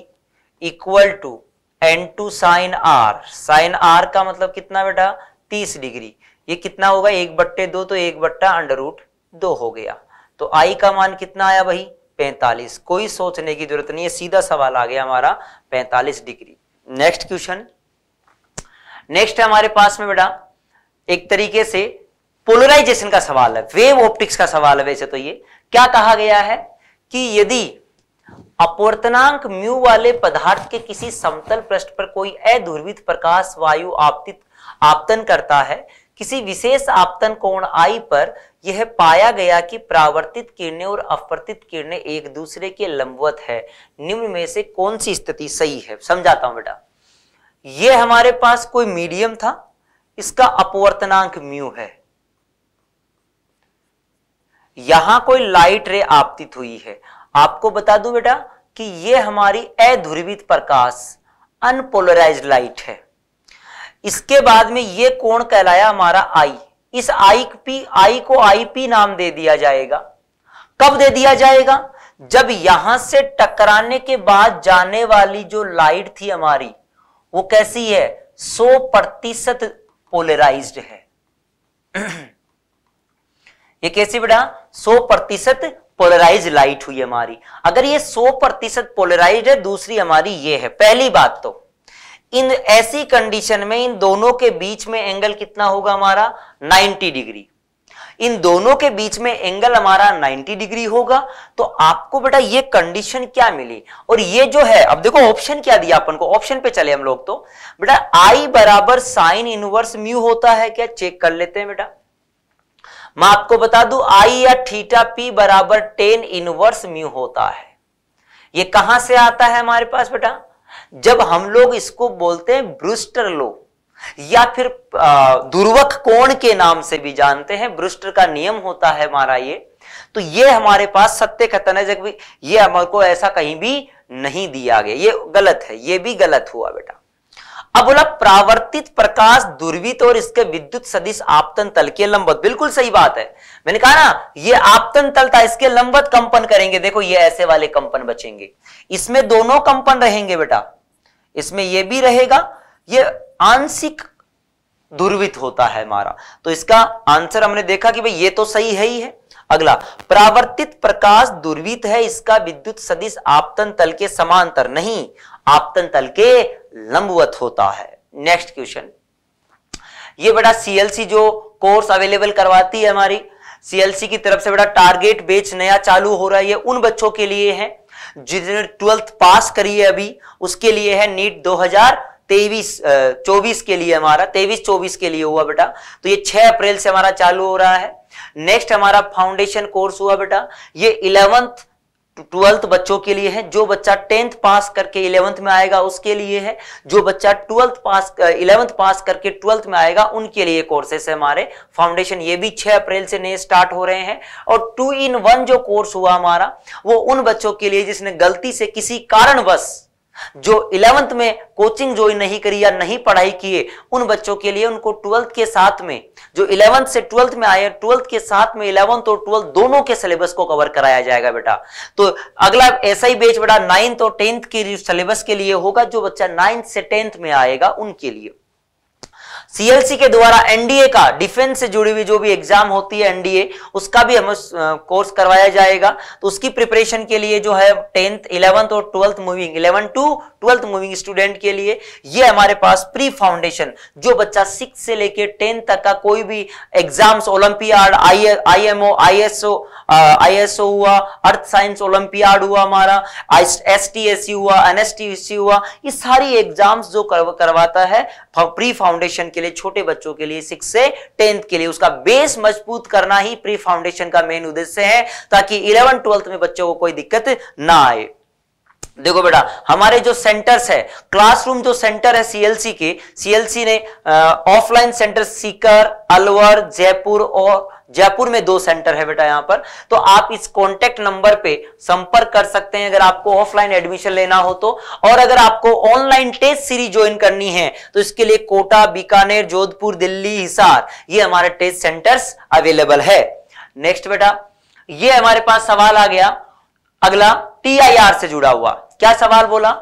equal to N two sine R sine R का मतलब कितना बेटा तीस डिग्री ये कितना होगा एक बट्टे दो तो एक बट्टा अंडर रूट दो हो गया तो आई का मान कितना आया भाई पैंतालीस कोई सोचने की जरूरत नहीं है सीधा सवाल आ गया हमारा पैंतालीस डिग्री नेक्स्ट क्वेश्चन नेक्स्ट है हमारे पास में बेटा एक तरीके से पोलराइजेशन का सवाल है वेव ऑप्टिक्स का सवाल है वैसे तो ये क्या कहा गया है कि यदि अपवर्तनांक म्यू वाले पदार्थ के किसी समतल पृष्ठ पर कोई अध्रुवित प्रकाश वायु आपतित आपतन करता है किसी विशेष आपतन कोण आई पर यह पाया गया कि प्रावर्तित किरणें और अपवर्तित किरणें एक दूसरे के लंबवत है निम्न में से कौन सी स्थिति सही है समझाता हूं बेटा यह हमारे पास कोई मीडियम था इसका अपवर्तनांक म्यू है यहां कोई लाइट रे आपतित हुई है आपको बता दूं बेटा कि यह हमारी अध्रुवित प्रकाश अनपोलराइज लाइट है इसके बाद में यह कोण कहलाया हमारा आई इस आई पी आई को आईपी नाम दे दिया जाएगा कब दे दिया जाएगा जब यहां से टकराने के बाद जाने वाली जो लाइट थी हमारी वो कैसी है 100 प्रतिशत पोलराइज है ये कैसी बेटा 100 प्रतिशत पोलराइज लाइट हुई हमारी अगर ये 100 प्रतिशत पोलराइज है दूसरी हमारी ये है पहली बात तो इन ऐसी कंडीशन में इन दोनों के बीच में एंगल कितना होगा हमारा 90 डिग्री इन दोनों के बीच में एंगल हमारा 90 डिग्री होगा तो आपको बेटा ये कंडीशन क्या मिली और ये जो है अब देखो ऑप्शन क्या दिया अपन को ऑप्शन पे चले हम लोग तो बेटा आई बराबर साइन इनवर्स म्यू होता है क्या चेक कर लेते हैं बेटा मैं आपको बता दू आई या थीटा पी बराबर टेन इनवर्स म्यू होता है ये कहां से आता है हमारे पास बेटा जब हम लोग इसको बोलते हैं ब्रुस्टर लो या फिर दुर्वक कोण के नाम से भी जानते हैं ब्रुस्टर का नियम होता है हमारा ये तो ये हमारे पास सत्य कथन है जब ये को ऐसा कहीं भी नहीं दिया गया ये गलत है ये भी गलत हुआ बेटा अब बोला प्रावर्तित प्रकाश दुर्वित और इसके विद्युत सदिश आपतन तल के लंबत बिल्कुल सही बात है मैंने कहा ना ये आपतन तल था इसके लंबत कंपन करेंगे देखो ये ऐसे वाले कंपन बचेंगे इसमें दोनों कंपन रहेंगे बेटा इसमें यह भी रहेगा यह आंशिक दुर्वित होता है हमारा तो इसका आंसर हमने देखा कि भाई ये तो सही है ही है अगला प्रावर्तित प्रकाश दुर्वित है इसका विद्युत सदिश आपतन तल के समांतर नहीं आपतन तल के लंबवत होता है नेक्स्ट क्वेश्चन ये बड़ा सीएलसी जो कोर्स अवेलेबल करवाती है हमारी सीएलसी की तरफ से बड़ा टारगेट बेच नया चालू हो रहा है उन बच्चों के लिए है जिसने ट्वेल्थ पास करी है अभी उसके लिए है नीट 2023 चौबीस के लिए हमारा 23 24 के लिए हुआ बेटा तो ये 6 अप्रैल से हमारा चालू हो रहा है नेक्स्ट हमारा फाउंडेशन कोर्स हुआ बेटा ये इलेवंथ ट्वेल्थ बच्चों के लिए है जो बच्चा टेंथ पास करके इलेवंथ में आएगा उसके लिए है जो बच्चा ट्वेल्थ पास इलेवंथ पास करके ट्वेल्थ में आएगा उनके लिए कोर्सेस है हमारे फाउंडेशन ये भी 6 अप्रैल से नए स्टार्ट हो रहे हैं और टू इन वन जो कोर्स हुआ हमारा वो उन बच्चों के लिए जिसने गलती से किसी कारणवश जो इलेवंथ में कोचिंग ज्वाइन नहीं करी या नहीं पढ़ाई किए उन बच्चों के लिए उनको ट्वेल्थ के साथ में जो इलेवंथ से ट्वेल्थ में आए ट्वेल्थ के साथ में इलेवंथ और ट्वेल्थ दोनों के सिलेबस को कवर कराया जाएगा बेटा तो अगला ऐसा ही बेच बेटा नाइन्थ और टेंथ के सिलेबस के लिए होगा जो बच्चा नाइन्थ से टेंथ में आएगा उनके लिए सीएलसी के द्वारा एनडीए का डिफेंस से जुड़ी हुई जो भी एग्जाम होती है एनडीए उसका भी हमें कोर्स करवाया जाएगा तो उसकी प्रिपरेशन के लिए जो है टेंथ इलेवंथ और twelfth moving eleven to twelfth moving student के लिए ये हमारे पास प्री फाउंडेशन जो बच्चा सिक्स से लेकर टेंथ तक का कोई भी exams olympiad I M O I S O ISO हुआ अर्थ साइंस ओलंपियाड हुआ हमारा एसटीएससी हुआ एनएसटीसी हुआ ये सारी एग्जाम्स जो कर, करवाता है प्री फाउंडेशन के लिए छोटे बच्चों के लिए सिक्स से टेंथ के लिए उसका बेस मजबूत करना ही प्री फाउंडेशन का मेन उद्देश्य है ताकि इलेवन ट्वेल्थ में बच्चों को कोई दिक्कत ना आए देखो बेटा हमारे जो सेंटर्स है क्लासरूम जो सेंटर है सीएलसी के सीएलसी ने ऑफलाइन सेंटर सीकर अलवर जयपुर और जयपुर में दो सेंटर है बेटा यहाँ पर तो आप इस कॉन्टेक्ट नंबर पे संपर्क कर सकते हैं अगर आपको ऑफलाइन एडमिशन लेना हो तो और अगर आपको ऑनलाइन टेस्ट सीरीज ज्वाइन करनी है तो इसके लिए कोटा बीकानेर जोधपुर दिल्ली हिसार ये हमारे टेस्ट सेंटर्स अवेलेबल है नेक्स्ट बेटा ये हमारे पास सवाल आ गया अगला आर से जुड़ा हुआ क्या सवाल बोला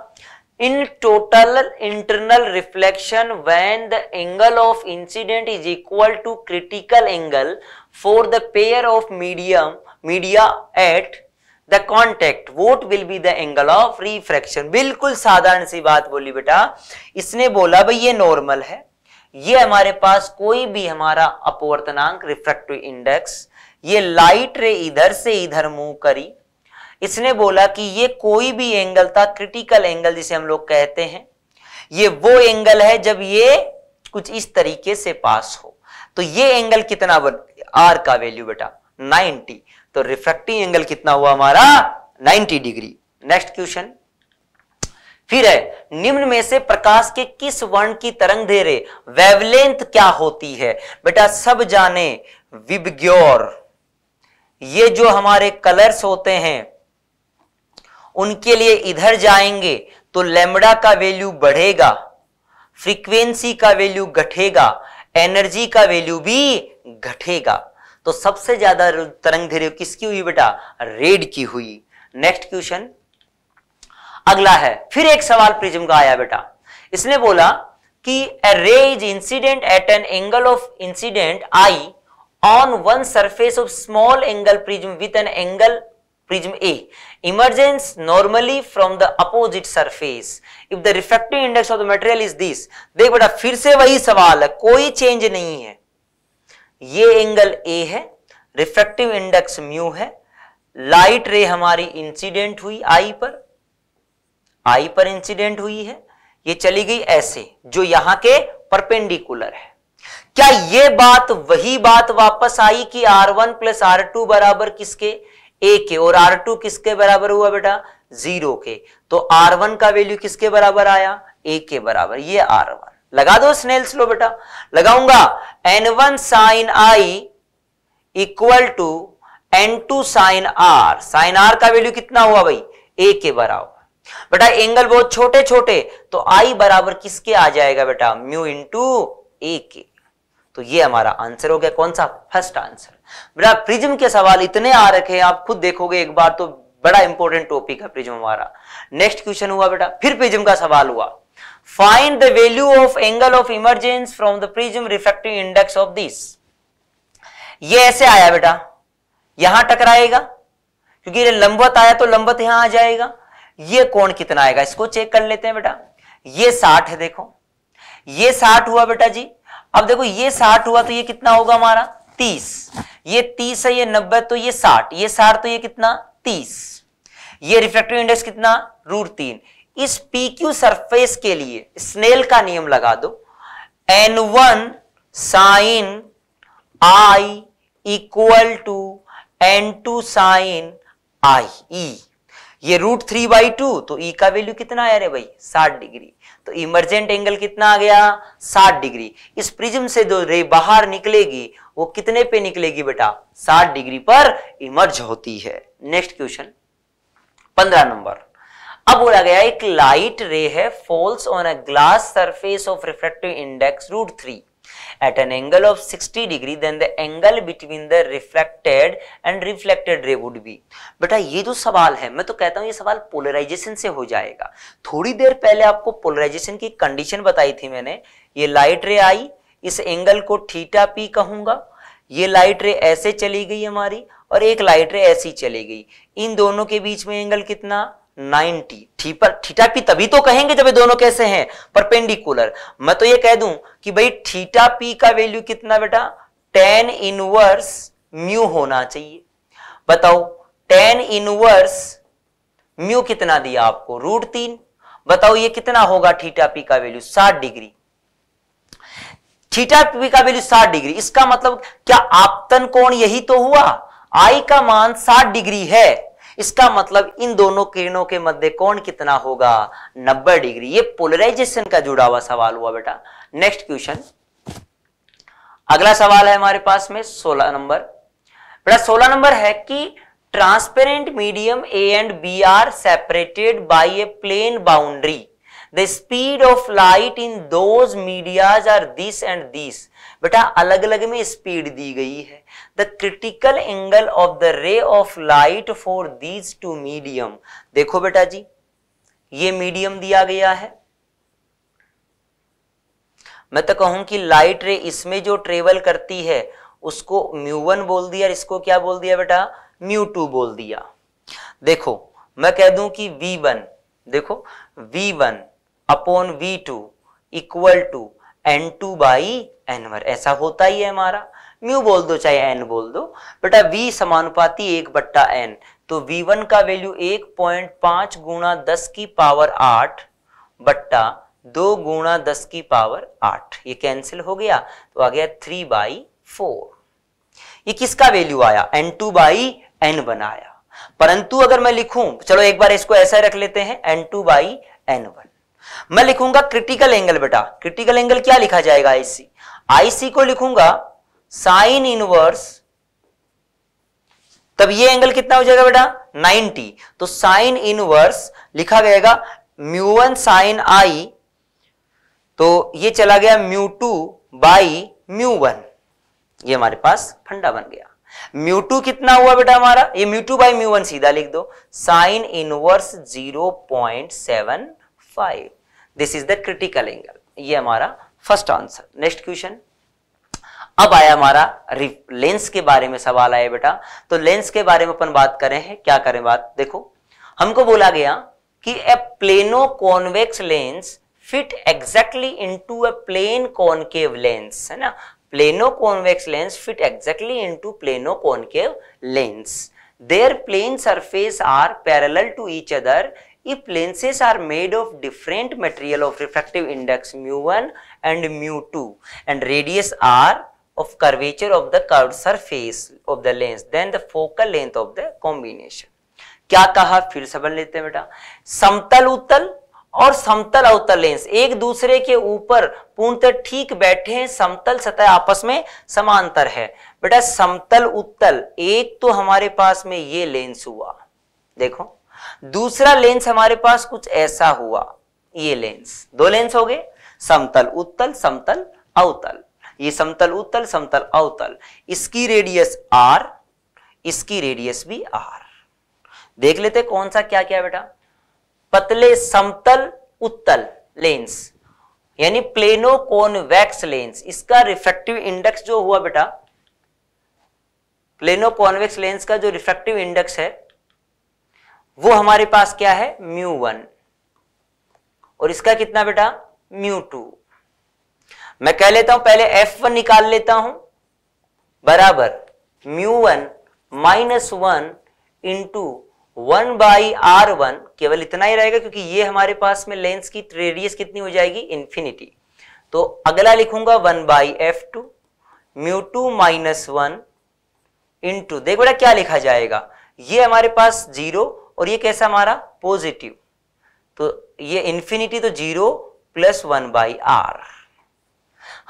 in total internal reflection when the angle of incident is equal to critical angle for the pair of medium media at the contact what will be the angle of refraction बिल्कुल साधारण सी बात बोली बेटा इसने बोला भाई ये नॉर्मल है ये हमारे पास कोई भी हमारा अपवर्तनांक रिफ्रेक्टिव इंडेक्स ये लाइट रे इधर से इधर मूव करी इसने बोला कि ये कोई भी एंगल था क्रिटिकल एंगल जिसे हम लोग कहते हैं ये वो एंगल है जब ये कुछ इस तरीके से पास हो तो ये एंगल कितना बन आर का वैल्यू बेटा 90 तो रिफ्रेक्टिंग एंगल कितना हुआ हमारा 90 डिग्री नेक्स्ट क्वेश्चन फिर है निम्न में से प्रकाश के किस वर्ण की तरंग धेरे वेवलेंथ क्या होती है बेटा सब जाने विबग्योर ये जो हमारे कलर्स होते हैं उनके लिए इधर जाएंगे तो लेमड़ा का वैल्यू बढ़ेगा फ्रीक्वेंसी का वैल्यू घटेगा एनर्जी का वैल्यू भी घटेगा तो सबसे ज्यादा तरंग धैर्य किसकी हुई बेटा रेड की हुई नेक्स्ट क्वेश्चन अगला है फिर एक सवाल प्रिज्म का आया बेटा इसने बोला कि ray is incident at an angle of incident I on one surface of small angle prism with an angle prism A emerges normally from the opposite surface if the refractive index of the material is this देख बेटा फिर से वही सवाल है कोई change नहीं है ये एंगल ए है रिफ्रेक्टिव इंडेक्स म्यू है लाइट रे हमारी इंसिडेंट हुई आई पर आई पर इंसिडेंट हुई है ये चली गई ऐसे जो यहां के परपेंडिकुलर है क्या ये बात वही बात वापस आई कि R one plus R two बराबर किसके ए के और आर टू किसके बराबर हुआ बेटा जीरो के तो आर वन का वैल्यू किसके बराबर आया ए के बराबर ये आर वन लगा दो स्नेल्स लो बेटा लगाऊंगा N one sine I equal to N two sine R sine R का वैल्यू कितना हुआ भाई ए के बराबर बेटा एंगल बहुत छोटे छोटे तो आई बराबर किसके आ जाएगा बेटा म्यू इंटू ए के तो ये हमारा आंसर हो गया कौन सा फर्स्ट आंसर बेटा प्रिज्म के सवाल इतने आ रखे हैं आप खुद देखोगे एक बार तो बड़ा इंपॉर्टेंट टॉपिक है प्रिज्म हमारा नेक्स्ट क्वेश्चन हुआ बेटा फिर प्रिज्म का सवाल हुआ find the value of angle of emergence from the prism refractive index of this ये ऐसे आया बेटा यहां टकराएगा क्योंकि ये लंबत आया तो लंबत यहां आ जाएगा ये कोण कितना आएगा इसको चेक कर लेते हैं बेटा ये साठ है देखो ये साठ हुआ बेटा जी अब देखो ये साठ हुआ तो ये कितना होगा हमारा तीस ये तीस है ये नब्बे तो ये साठ ये साठ तो ये कितना तीस ये रिफ्लेक्टिव इंडेक्स कितना रूट तीन इस पी क्यू सरफेस के लिए स्नेल का नियम लगा दो N one sine I equal to N two sine i ई ये रूट थ्री बाई टू तो ई e का वैल्यू कितना आया रे भाई साठ डिग्री तो इमरजेंट एंगल कितना आ गया साठ डिग्री इस प्रिज्म से जो रे बाहर निकलेगी वो कितने पे निकलेगी बेटा साठ डिग्री पर इमर्ज होती है नेक्स्ट क्वेश्चन पंद्रह नंबर अब बोला गया एक लाइट रे है falls on a glass surface of refractive index root three at an angle of 60 degree then the angle between the reflected and reflected ray would be बेटा ये जो सवाल है मैं तो कहता हूं ये सवाल पोलराइजेशन से हो जाएगा थोड़ी देर पहले आपको पोलराइजेशन की कंडीशन बताई थी मैंने ये लाइट रे आई इस एंगल को थीटा पी कहूंगा ये लाइट रे ऐसे चली गई हमारी और एक लाइट रे ऐसी चली गई इन दोनों के बीच में एंगल कितना 90 थीपर थीटा पी तभी तो कहेंगे जब ये दोनों कैसे हैं परपेंडिकुलर मैं तो ये कह दूं कि भाई थीटा पी का वैल्यू कितना बेटा टेन इनवर्स म्यू होना चाहिए बताओ टेन इनवर्स म्यू कितना दिया आपको रूट तीन बताओ ये कितना होगा थीटा पी का वैल्यू साठ डिग्री थीटा पी का वैल्यू साठ डिग्री इसका मतलब क्या आपतन कोण यही तो हुआ आई का मान साठ डिग्री है इसका मतलब इन दोनों किरणों के मध्य कौन कितना होगा 90 डिग्री ये पोलराइजेशन का जुड़ा हुआ सवाल हुआ बेटा नेक्स्ट क्वेश्चन अगला सवाल है हमारे पास में 16 नंबर बेटा 16 नंबर है कि transparent medium a and b are separated by a plane boundary the speed of light in those medias are this and this बेटा अलग अलग में स्पीड दी गई है the critical angle of the ray of light for these two medium देखो बेटा जी ये मीडियम दिया गया है मैं तो कहूं कि लाइट रे इसमें जो ट्रेवल करती है उसको म्यू वन बोल दिया और इसको क्या बोल दिया बेटा म्यू टू बोल दिया देखो मैं कह दूं कि वी वन देखो v one upon v two equal to N two by n one होता ही है हमारा म्यू बोल दो चाहे एन बोल दो बेटा वी समानुपाती एक बट्टा एन तो वी वन का वैल्यू एक पॉइंट पांच गुणा दस की पावर आठ बट्टा दो गुणा दस की पावर आठ ये कैंसिल हो गया तो आ गया थ्री बाई फोर ये किसका वैल्यू आया एन टू बाई एन बनाया परंतु अगर मैं लिखूं चलो एक बार इसको ऐसा रख लेते हैं n two by N one मैं लिखूंगा क्रिटिकल एंगल बेटा क्रिटिकल एंगल क्या लिखा जाएगा आईसी आईसी को लिखूंगा साइन इनवर्स तब ये एंगल कितना हो जाएगा बेटा 90 तो साइन इनवर्स लिखा गया म्यू वन साइन आई तो ये चला गया mu two by mu one ये हमारे पास फंडा बन गया म्यू टू कितना हुआ बेटा हमारा ये mu two by mu one सीधा लिख दो sine inverse zero point seven five this is the critical angle ये हमारा फर्स्ट आंसर नेक्स्ट क्वेश्चन अब आया हमारा लेंस के बारे में सवाल आया बेटा तो लेंस के बारे में अपन बात करें हैं क्या करें बात देखो हमको बोला गया कि a plano convex lens fit exactly into a plane concave lens है ना plano convex lens fit exactly into plano concave lens plane surface are parallel to each other if lenses are made of different material of refractive index mu one and mu two and radius r of curvature of the curved surface of the lens then the focal length of the combination क्या कहा फिर समझ लेते हैं बेटा समतल उत्तल और समतल अवतल लेंस एक दूसरे के ऊपर पूर्णतः ठीक बैठे हैं समतल सतह आपस में समांतर है बेटा समतल उत्तल एक तो हमारे पास में ये लेंस हुआ देखो दूसरा लेंस हमारे पास कुछ ऐसा हुआ ये लेंस दो लेंस हो गए समतल उत्तल समतल अवतल ये समतल उत्तल समतल अवतल इसकी रेडियस आर इसकी रेडियस भी आर देख लेते कौन सा क्या क्या बेटा पतले समतल उत्तल लेंस यानी प्लेनो कॉनवेक्स लेंस इसका रिफ्रेक्टिव इंडेक्स जो हुआ बेटा प्लेनो कॉन्वेक्स लेंस का जो रिफ्रेक्टिव इंडेक्स है वो हमारे पास क्या है म्यू वन और इसका कितना बेटा म्यू टू मैं कह लेता हूं पहले एफ वन निकाल लेता हूं बराबर mu one minus one into one by are one केवल इतना ही रहेगा क्योंकि ये हमारे पास में लेंस की रेडियस कितनी हो जाएगी इंफिनिटी तो अगला लिखूंगा one by f two mu two minus one into देख बेटा क्या लिखा जाएगा ये हमारे पास जीरो और ये कैसा हमारा पॉजिटिव तो ये इन्फिनिटी तो zero plus one by r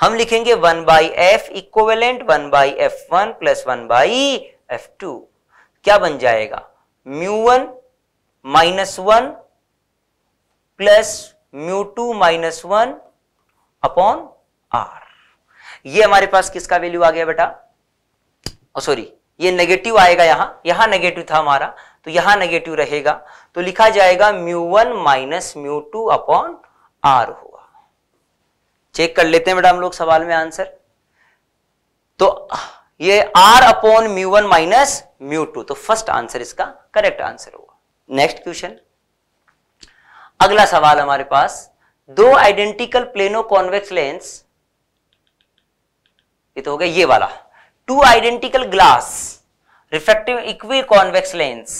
हम लिखेंगे one by f equivalent one by f one plus one by f two क्या बन जाएगा mu one minus one plus mu two minus one upon r ये हमारे पास किसका वैल्यू आ गया बेटा सॉरी ये नेगेटिव आएगा यहां यहां नेगेटिव था हमारा तो यहां नेगेटिव रहेगा तो लिखा जाएगा mu one minus mu two upon r हो चेक कर लेते हैं बेटा हम लोग सवाल में आंसर तो ये r upon mu one minus mu two तो फर्स्ट आंसर इसका करेक्ट आंसर होगा नेक्स्ट क्वेश्चन अगला सवाल हमारे पास दो आइडेंटिकल प्लेनो कॉन्वेक्स लेंस ये तो हो गया ये वाला two identical glass reflective equiconvex lens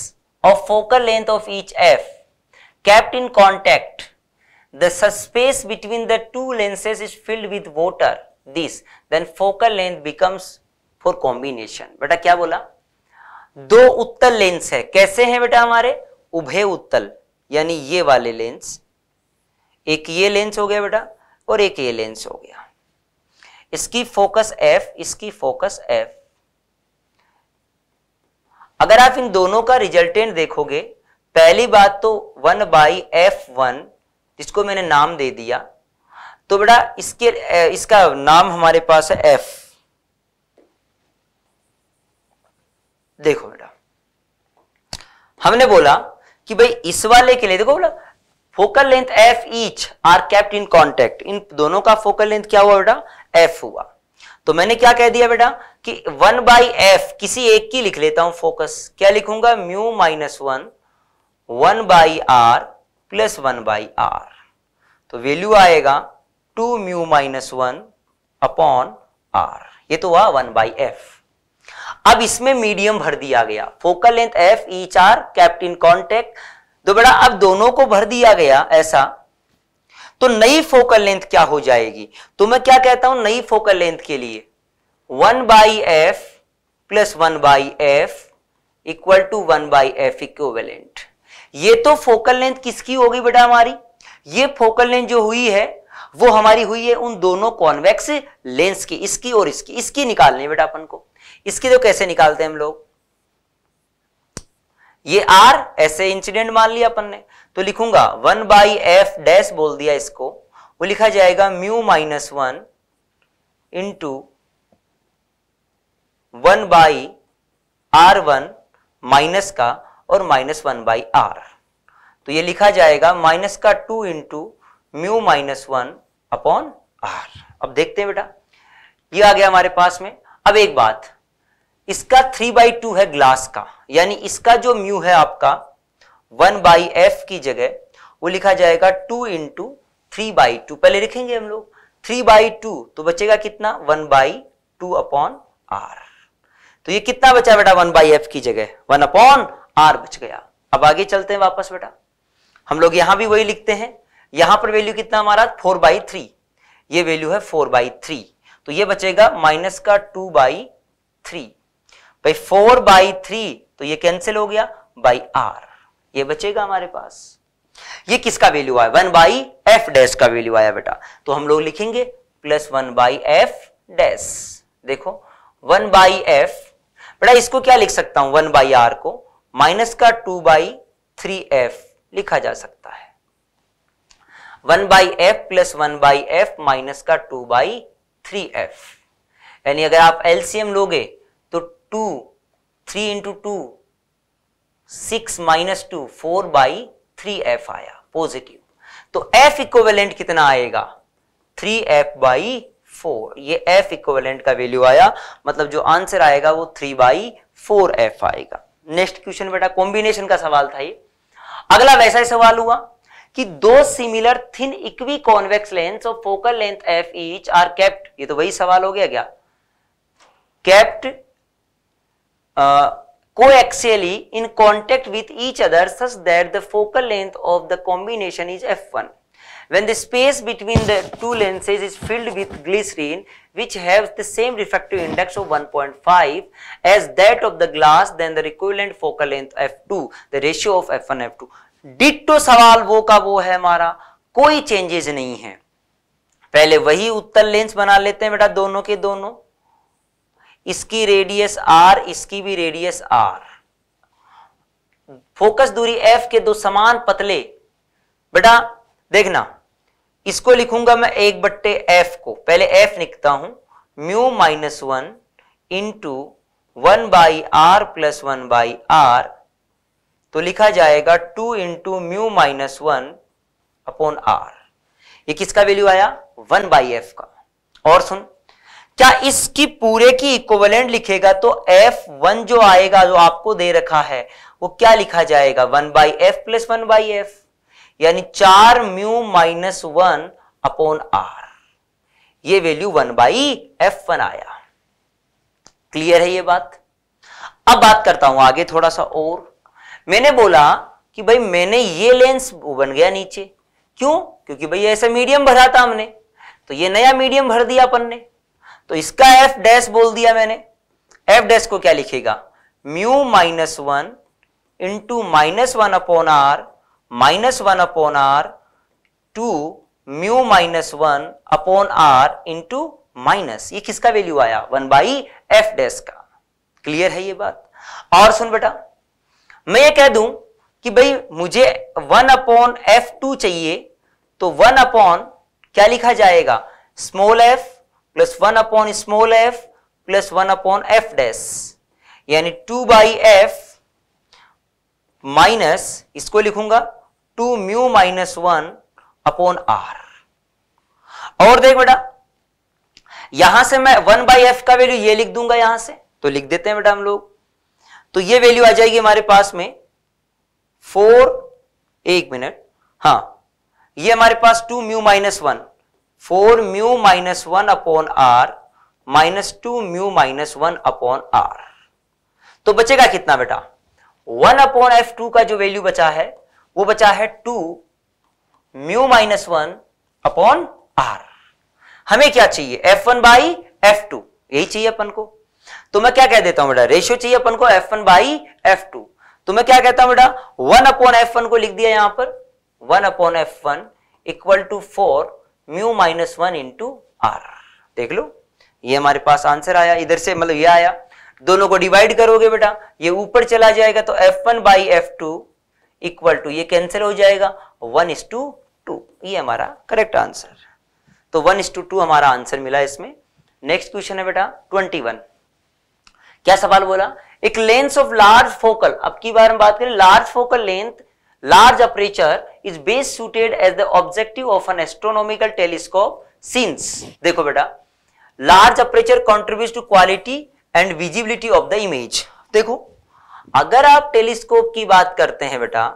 of focal length of each f kept in contact the space between the two lenses is filled with water this then focal length becomes for combination बेटा क्या बोला दो उत्तल lens है कैसे हैं बेटा हमारे उभे उत्तल यानी ये वाले लेंस एक ये लेंस हो गया बेटा और एक ये लेंस हो गया इसकी फोकस एफ इसकी फोकस एफ अगर आप इन दोनों का रिजल्टेंट देखोगे पहली बात तो वन बाई एफ वन इसको मैंने नाम दे दिया तो बेटा इसके इसका नाम हमारे पास है एफ देखो बेटा हमने बोला कि भाई इस वाले के लिए देखो बोला focal length f each are kept in contact इन दोनों का फोकल लेंथ क्या हुआ बेटा एफ हुआ तो मैंने क्या कह दिया बेटा कि वन बाई एफ किसी एक की लिख लेता हूं फोकस क्या लिखूंगा mu minus one one by r plus one by r तो वैल्यू आएगा two mu minus one upon r ये तो हुआ वन बाई एफ अब इसमें मीडियम भर दिया गया focal length f each are kept contact तो बेटा अब दोनों को भर दिया गया ऐसा तो नई फोकल लेंथ क्या हो जाएगी तो मैं क्या कहता हूं नई फोकल लेंथ के लिए one by f plus one by f equal to one by f equivalent ये तो फोकल लेंथ किसकी होगी बेटा हमारी ये फोकल लेंथ जो हुई है वो हमारी हुई है उन दोनों कॉन्वेक्स लेंस की इसकी और इसकी इसकी निकालनी बेटा अपन को इसकी तो कैसे निकालते हैं हम लोग ये आर ऐसे इंसिडेंट मान लिया अपन ने तो लिखूंगा वन बाई एफ डैश बोल दिया इसको वो लिखा जाएगा mu minus one into one by are one minus का और माइनस वन बाई आर तो ये लिखा जाएगा माइनस का two into mu minus one upon r अब देखते हैं बेटा ये आ गया हमारे पास में अब एक बात इसका थ्री बाई टू है ग्लास का यानी इसका जो म्यू है आपका वन बाई एफ की जगह वो लिखा जाएगा two into three by two पहले लिखेंगे हम लोग थ्री बाई टू तो बचेगा कितना one by two upon r तो ये कितना बचा बेटा वन बाई एफ की जगह वन अपॉन आर बच गया अब आगे चलते हैं वापस बेटा हम लोग यहां भी वही लिखते हैं यहां पर वैल्यू कितना हमारा फोर बाई थ्री ये वैल्यू है फोर बाई थ्री तो ये बचेगा माइनस का टू बाई थ्री भाई फोर बाई थ्री तो ये कैंसिल हो गया बाई आर ये बचेगा हमारे पास ये किसका वैल्यू आया वन बाई एफ डैश का वैल्यू आया बेटा तो हम लोग लिखेंगे plus one by f dash देखो वन बाई एफ बेटा इसको क्या लिख सकता हूं वन बाई आर को माइनस का टू बाई थ्री एफ लिखा जा सकता है one by f plus one by f minus का टू बाई थ्री एफ यानी अगर आप एलसीएम लोगे तो two three into two six minus two four by three f आया पॉजिटिव तो एफ इक्वेलेंट कितना आएगा थ्री एफ बाई फोर ये एफ इक्वेलेंट का वैल्यू आया मतलब जो आंसर आएगा वो थ्री बाई फोर एफ आएगा नेक्स्ट क्वेश्चन बेटा कॉम्बिनेशन का सवाल था ये अगला वैसा ही सवाल हुआ कि दो similar thin equiconvex lens और focal length f each are kept ये तो वही सवाल हो गया क्या कैप्ट को coaxially in contact with each other such that the focal length of the combination is f one when the space between the two lenses is filled with glycerine which have the same refractive index of 1.5 as that of the glass then the equivalent focal length f2 the ratio of f1 f2 ditto सवाल वो का वो है हमारा कोई changes नहीं है पहले वही उत्तल लेंस बना लेते हैं बेटा दोनों के दोनों इसकी रेडियस r इसकी भी रेडियस r फोकस दूरी f के दो समान पतले बेटा देखना इसको लिखूंगा मैं एक बट्टे एफ को पहले एफ लिखता हूं mu minus one into one by r plus one by r तो लिखा जाएगा two into mu minus one upon r ये किसका वैल्यू आया वन बाई एफ का और सुन क्या इसकी पूरे की इक्वलेंट लिखेगा तो एफ वन जो आएगा जो आपको दे रखा है वो क्या लिखा जाएगा one by f plus one by f यानी चार mu minus one upon r ये value one by f one आया क्लियर है ये बात अब बात करता हूं आगे थोड़ा सा और मैंने बोला कि भाई मैंने ये लेंस बन गया नीचे क्यों क्योंकि भाई ऐसा मीडियम भरा था हमने तो ये नया मीडियम भर दिया अपन ने तो इसका एफ डैश बोल दिया मैंने एफ डैश को क्या लिखेगा mu minus one into minus one upon r minus one upon r two mu minus one upon r into minus ये किसका वैल्यू आया वन बाई एफ डेस का क्लियर है ये बात और सुन बेटा मैं ये कह दू कि भाई मुझे वन अपॉन एफ टू चाहिए तो वन अपॉन क्या लिखा जाएगा small f plus one upon small f plus one upon f dash यानी टू बाई एफ माइनस इसको लिखूंगा two mu minus one upon r और देख बेटा यहां से मैं वन बाई एफ का वैल्यू ये लिख दूंगा यहां से तो लिख देते हैं बेटा हम लोग तो ये वैल्यू आ जाएगी हमारे पास में फोर एक मिनट हाँ ये हमारे पास two mu minus one four mu minus one upon r minus two mu minus one upon r तो बचेगा कितना बेटा वन अपॉन एफ टू का जो वैल्यू बचा है वो बचा है two mu minus one upon r हमें क्या चाहिए f one by f two यही चाहिए अपन को तो मैं क्या कह देता हूं बेटा रेशियो चाहिए अपन को f one by f two तो मैं क्या कहता हूं बेटा वन अपॉन एफ वन को लिख दिया यहां पर one upon f one equal to four mu minus one into r देख लो ये हमारे पास आंसर आया इधर से मतलब ये आया दोनों को डिवाइड करोगे बेटा ये ऊपर चला जाएगा तो f one by f two equal to ये कैंसिल हो जाएगा वन इस टू टू ये हमारा करेक्ट आंसर तो वन इज टू टू हमारा आंसर मिला इसमें नेक्स्ट क्वेश्चन है बेटा ट्वेंटी वन क्या सवाल बोला एक लेंस ऑफ लार्ज फोकल अब की बार हम बात करें large focal length large aperture is best suited as the objective of an astronomical telescope since देखो बेटा large aperture contribute to quality and visibility of the image देखो अगर आप टेलीस्कोप की बात करते हैं बेटा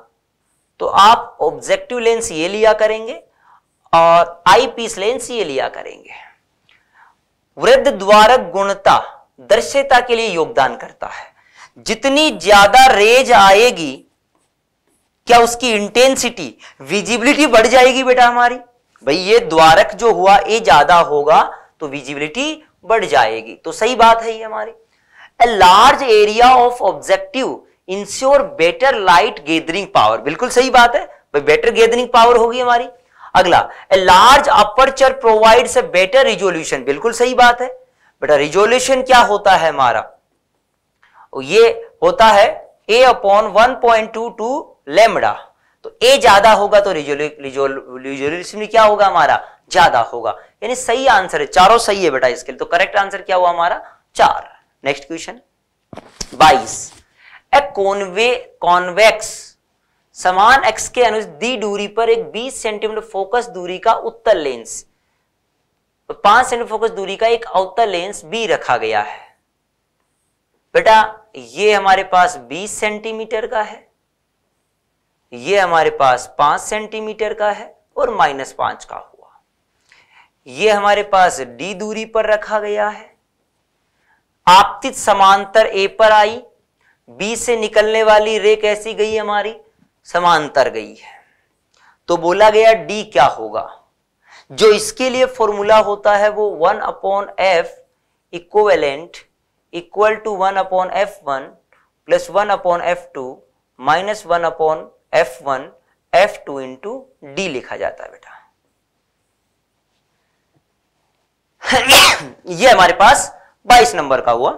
तो आप ऑब्जेक्टिव लेंस ये लिया करेंगे और आई पीस लेंस ये लिया करेंगे वृद्ध द्वारक गुणता दृश्यता के लिए योगदान करता है जितनी ज्यादा रेज आएगी क्या उसकी इंटेंसिटी विजिबिलिटी बढ़ जाएगी बेटा हमारी भाई ये द्वारक जो हुआ ये ज्यादा होगा तो विजिबिलिटी बढ़ जाएगी तो सही बात है ये हमारी a large area of objective ensure better light gathering power बिल्कुल सही बात है भाई बेटर गेदरिंग पावर होगी हमारी अगला a large aperture provides a better resolution बिल्कुल सही बात है बेटा रिजोल्यूशन क्या होता है हमारा ये होता है a upon one point two two lambda तो ए ज्यादा होगा तो रिजोल्यूशन क्या होगा हमारा ज्यादा होगा यानी सही आंसर है चारों सही है बेटा इसके लिए तो करेक्ट आंसर क्या हुआ हमारा चार नेक्स्ट क्वेश्चन बाईस ए कॉनवे कॉन्वेक्स समान एक्स के अनुज दी दूरी पर एक 20 सेंटीमीटर फोकस दूरी का उत्तर लेंस पांच सेंटीमीटर फोकस दूरी का एक अवतर लेंस बी रखा गया है बेटा ये हमारे पास 20 सेंटीमीटर का है ये हमारे पास पांच सेंटीमीटर का है और माइनस पांच का हुआ ये हमारे पास डी दूरी पर रखा गया है आपतित समांतर ए पर आई बी से निकलने वाली रे कैसी गई हमारी समांतर गई है तो बोला गया डी क्या होगा जो इसके लिए फॉर्मूला होता है वो one upon f equivalent equal to one upon f one plus one upon f two minus one upon f one f two into d लिखा जाता है बेटा ये हमारे पास बाईस नंबर का हुआ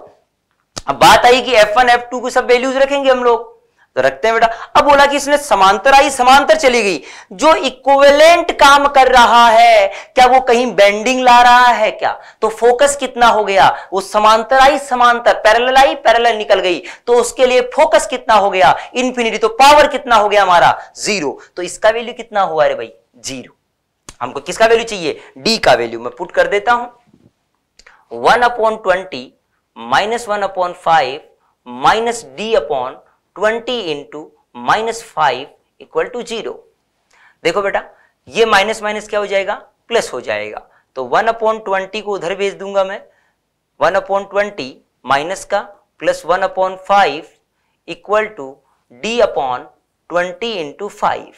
अब बात आई कि एफ वन एफ टू की सब वैल्यूज रखेंगे हम लोग तो रखते हैं बेटा अब बोला कि इसने समांतर आई समांतर चली गई जो इक्विवेलेंट काम कर रहा है क्या वो कहीं बेंडिंग ला रहा है क्या तो फोकस कितना हो गया वो समांतर आई समांतर पैरेलल आई पैरेलल निकल गई तो उसके लिए फोकस कितना हो गया इन्फिनिटी तो पावर कितना हो गया हमारा जीरो तो इसका वैल्यू कितना हुआ अरे भाई जीरो हमको किसका वैल्यू चाहिए डी का वैल्यू मैं पुट कर देता हूं one upon twenty minus one upon five minus d upon twenty into minus five equal to zero देखो बेटा ये माइनस माइनस क्या हो जाएगा प्लस हो जाएगा तो वन अपॉन ट्वेंटी को उधर भेज दूंगा मैं वन अपॉन ट्वेंटी माइनस का plus one upon five equal to d upon twenty into five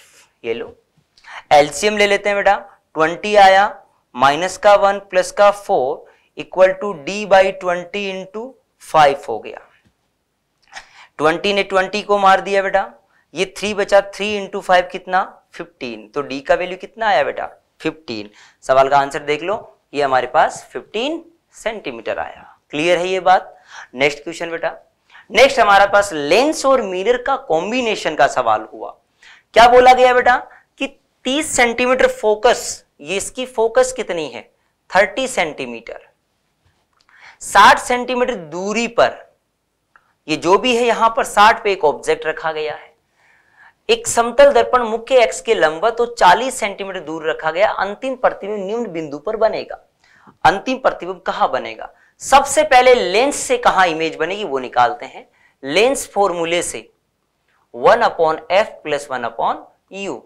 ये लो एल्सियम ले लेते हैं बेटा ट्वेंटी आया माइनस का वन प्लस का four equal to D by twenty into five हो गया ट्वेंटी ने ट्वेंटी को मार दिया बेटा ये थ्री बचा थ्री इंटू फाइव कितना फिफ्टीन तो डी का वैल्यू कितना आया बेटा फिफ्टीन सवाल का आंसर देख लो ये हमारे पास फिफ्टीन सेंटीमीटर आया क्लियर है ये बात नेक्स्ट क्वेश्चन बेटा नेक्स्ट हमारे पास लेंस और मिरर का कॉम्बिनेशन का सवाल हुआ क्या बोला गया बेटा कि 30 सेंटीमीटर फोकस ये इसकी फोकस कितनी है 30 सेंटीमीटर 60 सेंटीमीटर दूरी पर ये जो भी है यहां पर 60 पे एक ऑब्जेक्ट रखा गया है एक समतल दर्पण मुख्य एक्स के लंबा तो 40 सेंटीमीटर दूर रखा गया अंतिम प्रतिबिंब निम्न बिंदु पर बनेगा अंतिम प्रतिबिंब कहा बनेगा सबसे पहले लेंस से कहा इमेज बनेगी वो निकालते हैं लेंस फॉर्मूले से one upon F plus one upon U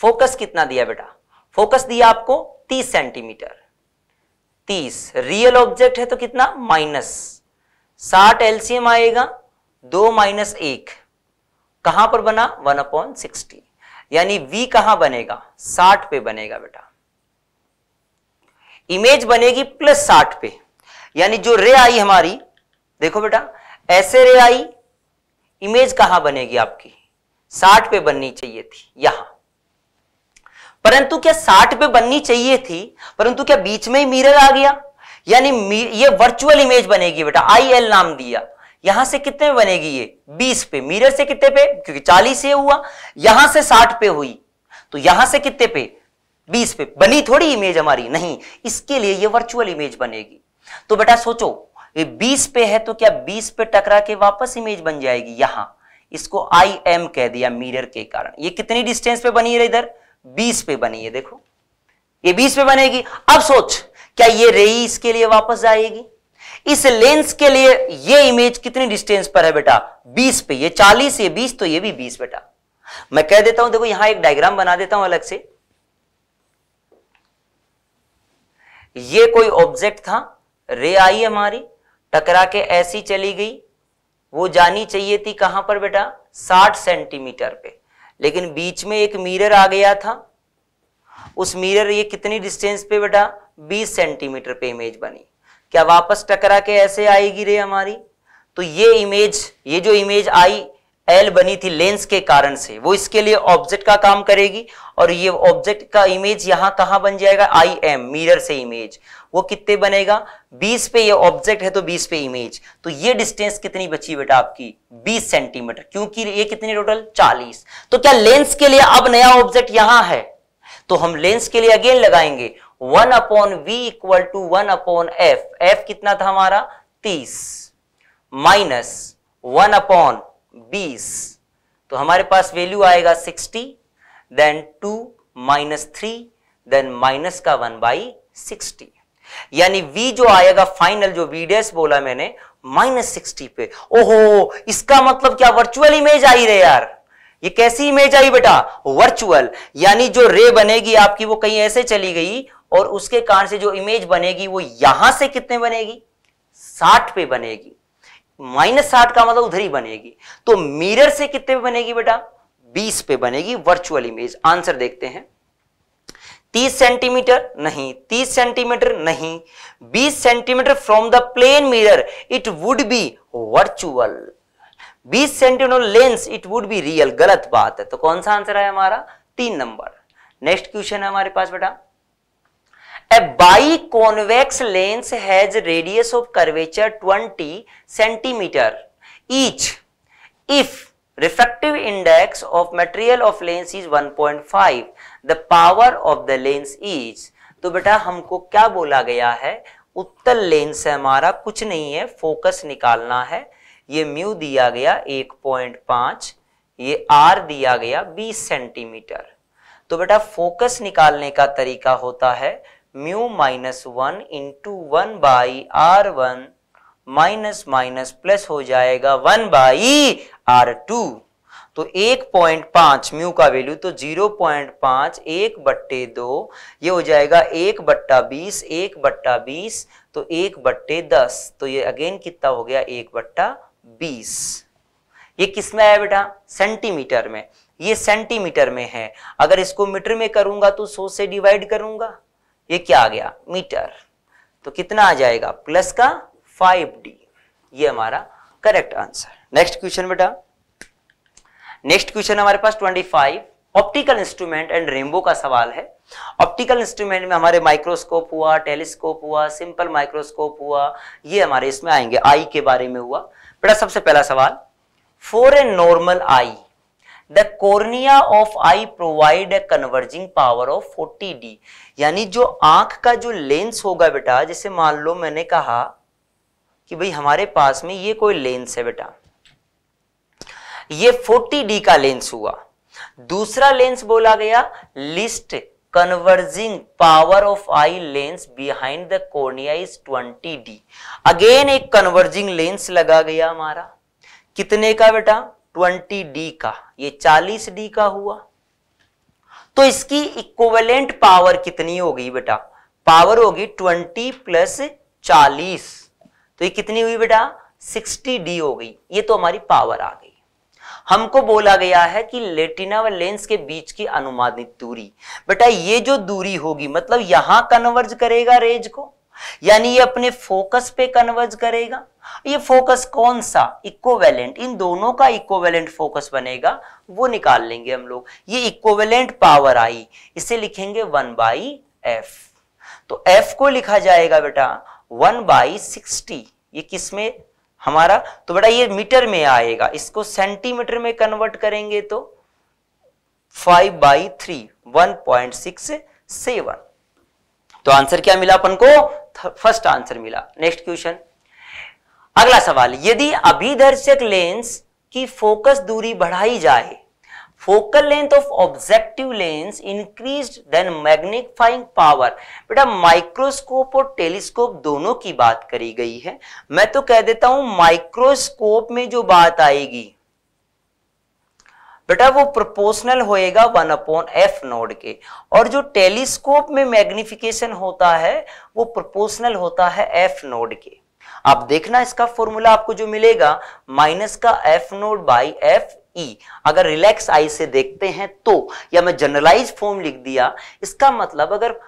focus कितना दिया बेटा फोकस दिया आपको 30 सेंटीमीटर तीस रियल ऑब्जेक्ट है तो कितना माइनस साठ एलसीएम आएगा दो माइनस एक कहां पर बना वन अपॉन सिक्सटी यानी वी कहां बनेगा साठ पे बनेगा बेटा इमेज बनेगी प्लस साठ पे यानी जो रे आई हमारी देखो बेटा ऐसे रे आई इमेज कहां बनेगी आपकी साठ पे बननी चाहिए थी यहां परंतु क्या साठ पे बननी चाहिए थी परंतु क्या बीच में ही मिरर आ गया यानी ये वर्चुअल इमेज बनेगी बेटा आई एल नाम दिया यहां से कितने में बनेगी ये बीस पे मिरर से कितने पे क्योंकि चालीस ये हुआ यहां से साठ पे हुई तो यहां से कितने पे बीस पे बनी थोड़ी इमेज हमारी नहीं इसके लिए ये वर्चुअल इमेज बनेगी तो बेटा सोचो ये बीस पे है तो क्या बीस पे टकरा के वापस इमेज बन जाएगी यहां इसको आई एम कह दिया मीर के कारण ये कितनी डिस्टेंस पे बनी है इधर बीस पे बनी है देखो ये बीस पे बनेगी अब सोच क्या ये रेई इसके लिए वापस जाएगी इस लेंस के लिए ये इमेज कितनी डिस्टेंस पर है बेटा 20 पे ये 40 ये 20 तो ये भी 20 बेटा मैं कह देता हूं देखो यहां एक डायग्राम बना देता हूं अलग से ये कोई ऑब्जेक्ट था रे आई हमारी टकरा के ऐसी चली गई वो जानी चाहिए थी कहां पर बेटा 60 सेंटीमीटर पे लेकिन बीच में एक मिरर आ गया था उस मिरर ये कितनी डिस्टेंस पे बेटा 20 सेंटीमीटर पे इमेज बनी क्या वापस टकरा के ऐसे आएगी रे हमारी तो ये इमेज ये जो इमेज आई एल बनी थी लेंस के कारण से वो इसके लिए ऑब्जेक्ट का काम करेगी और ये ऑब्जेक्ट का इमेज यहां कहां बन जाएगा आई एम मीर से इमेज वो कितने बनेगा 20 पे ये ऑब्जेक्ट है तो 20 पे इमेज तो ये डिस्टेंस कितनी बची बेटा आपकी 20 सेंटीमीटर क्योंकि ये कितनी टोटल 40 तो क्या लेंस के लिए अब नया ऑब्जेक्ट यहां है तो हम लेंस के लिए अगेन लगाएंगे one upon V equal to one upon F F कितना था हमारा तीस माइनस वन अपॉन बीस तो हमारे पास वैल्यू आएगा sixty then two minus three then minus का वन बाई सिक्सटी यानी v जो आएगा फाइनल जो वी बोला मैंने माइनस सिक्सटी पे ओहो इसका मतलब क्या वर्चुअल इमेज आई रे यार ये कैसी इमेज आई बेटा वर्चुअल यानी जो रे बनेगी आपकी वो कहीं ऐसे चली गई और उसके कारण से जो इमेज बनेगी वो यहां से कितने बनेगी साठ पे बनेगी माइनस साठ का मतलब उधर ही बनेगी तो मिरर से कितने पे बनेगी बेटा बीस पे बनेगी वर्चुअल इमेज आंसर देखते हैं 30 सेंटीमीटर नहीं तीस सेंटीमीटर नहीं बीस centimetre from the plane mirror it would be virtual बीस centimetre lens it would be real गलत बात है तो कौन सा आंसर है हमारा तीन नंबर नेक्स्ट क्वेश्चन है हमारे पास बेटा a biconvex lens has radius of curvature 20 centimetre each if refractive index of material of lens is 1.5 the power of the lens is तो बेटा हमको क्या बोला गया है उत्तल लेंस है हमारा कुछ नहीं है फोकस निकालना है ये म्यू दिया गया 1.5 ये आर दिया गया 20 सेंटीमीटर तो बेटा फोकस निकालने का तरीका होता है mu minus one into one by are one minus minus plus हो जाएगा वन बाई आर टू तो एक पॉइंट पांच म्यू का वैल्यू तो जीरो पॉइंट पांच एक बट्टे दो ये हो जाएगा एक बट्टा बीस एक बट्टा बीस तो एक बट्टे दस तो ये अगेन कितना हो गया एक बट्टा बीस ये किस में आया बेटा सेंटीमीटर में ये सेंटीमीटर में है अगर इसको मीटर में करूंगा तो सौ से डिवाइड करूंगा ये क्या आ गया मीटर तो कितना आ जाएगा प्लस का डी ये हमारा करेक्ट आंसर नेक्स्ट क्वेश्चन बेटा नेक्स्ट क्वेश्चन हमारे पास 25 ऑप्टिकल इंस्ट्रूमेंट एंड रेनबो का सवाल है ऑप्टिकल इंस्ट्रूमेंट में हमारे माइक्रोस्कोप हुआ टेलीस्कोप हुआ सिंपल माइक्रोस्कोप हुआ ये हमारे इसमें आएंगे आई के बारे में हुआ बेटा सबसे पहला सवाल for a normal eye the cornea of eye provide a converging power of forty D यानी जो आंख का जो लेंस होगा बेटा जैसे मान लो मैंने कहा कि भाई हमारे पास में ये कोई लेंस है बेटा ये 40D का लेंस हुआ दूसरा लेंस बोला गया least converging power of eye lens behind the cornea is 20D again एक कन्वर्जिंग लेंस लगा गया हमारा कितने का बेटा 20D का ये 40D का हुआ तो इसकी इक्वेलेंट पावर कितनी होगी बेटा पावर होगी 20 प्लस 40 तो ये कितनी हुई बेटा 60D हो गई ये तो हमारी पावर आ गई हमको बोला गया है कि लेटिना व लेंस के बीच की अनुमानित दूरी बेटा ये जो दूरी होगी मतलब यहां कन्वर्ज करेगा रेज को यानी ये अपने फोकस पे कन्वर्ज करेगा ये फोकस कौन सा इक्वोवेलेंट इन दोनों का इक्वेलेंट फोकस बनेगा वो निकाल लेंगे हम लोग ये इक्वेलेंट पावर आई इसे लिखेंगे वन बाई एफ तो एफ को लिखा जाएगा बेटा वन बाई सिक्सटी ये किसमें हमारा तो बेटा ये मीटर में आएगा इसको सेंटीमीटर में कन्वर्ट करेंगे तो five by three one point six seven तो आंसर क्या मिला अपन को फर्स्ट आंसर मिला नेक्स्ट क्वेश्चन अगला सवाल यदि अभिदर्शक लेंस की फोकस दूरी बढ़ाई जाए focal length of objective lens increase then magnifying power बेटा माइक्रोस्कोप और टेलीस्कोप दोनों की बात करी गई है मैं तो कह देता हूं माइक्रोस्कोप में जो बात आएगी बेटा वो प्रोपोर्शनल होएगा वन अपॉन एफ नोड के और जो टेलीस्कोप में मैग्निफिकेशन होता है वो प्रोपोर्शनल होता है एफ नोड के आप देखना इसका फॉर्मूला आपको जो मिलेगा माइनस का F node by F E अगर रिलैक्स आई से देखते हैं तो या मैं जनरलाइज फॉर्म लिख दिया इसका मतलब अगर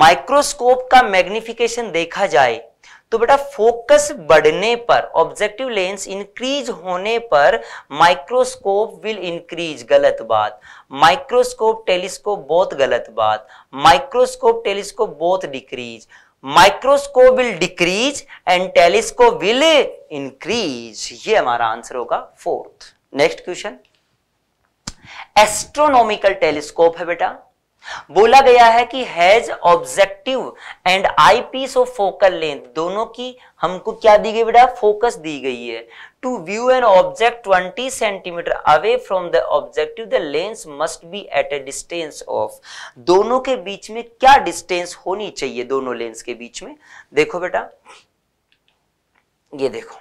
माइक्रोस्कोप का मैग्निफिकेशन देखा जाए तो बेटा फोकस बढ़ने पर ऑब्जेक्टिव लेंस इंक्रीज होने पर माइक्रोस्कोप विल इंक्रीज गलत बात माइक्रोस्कोप टेलीस्कोप बहुत गलत बात माइक्रोस्कोप टेलीस्कोप बहुत decrease microscope will decrease and telescope will increase ये हमारा आंसर होगा fourth next question astronomical telescope है बेटा बोला गया है कि has objective and eyepiece of focal length दोनों की हमको क्या दी गई बेटा फोकस दी गई है to view an object 20 centimetre away from the objective the lens must be at a distance of दोनों के बीच में क्या डिस्टेंस होनी चाहिए दोनों लेंस के बीच में देखो बेटा ये देखो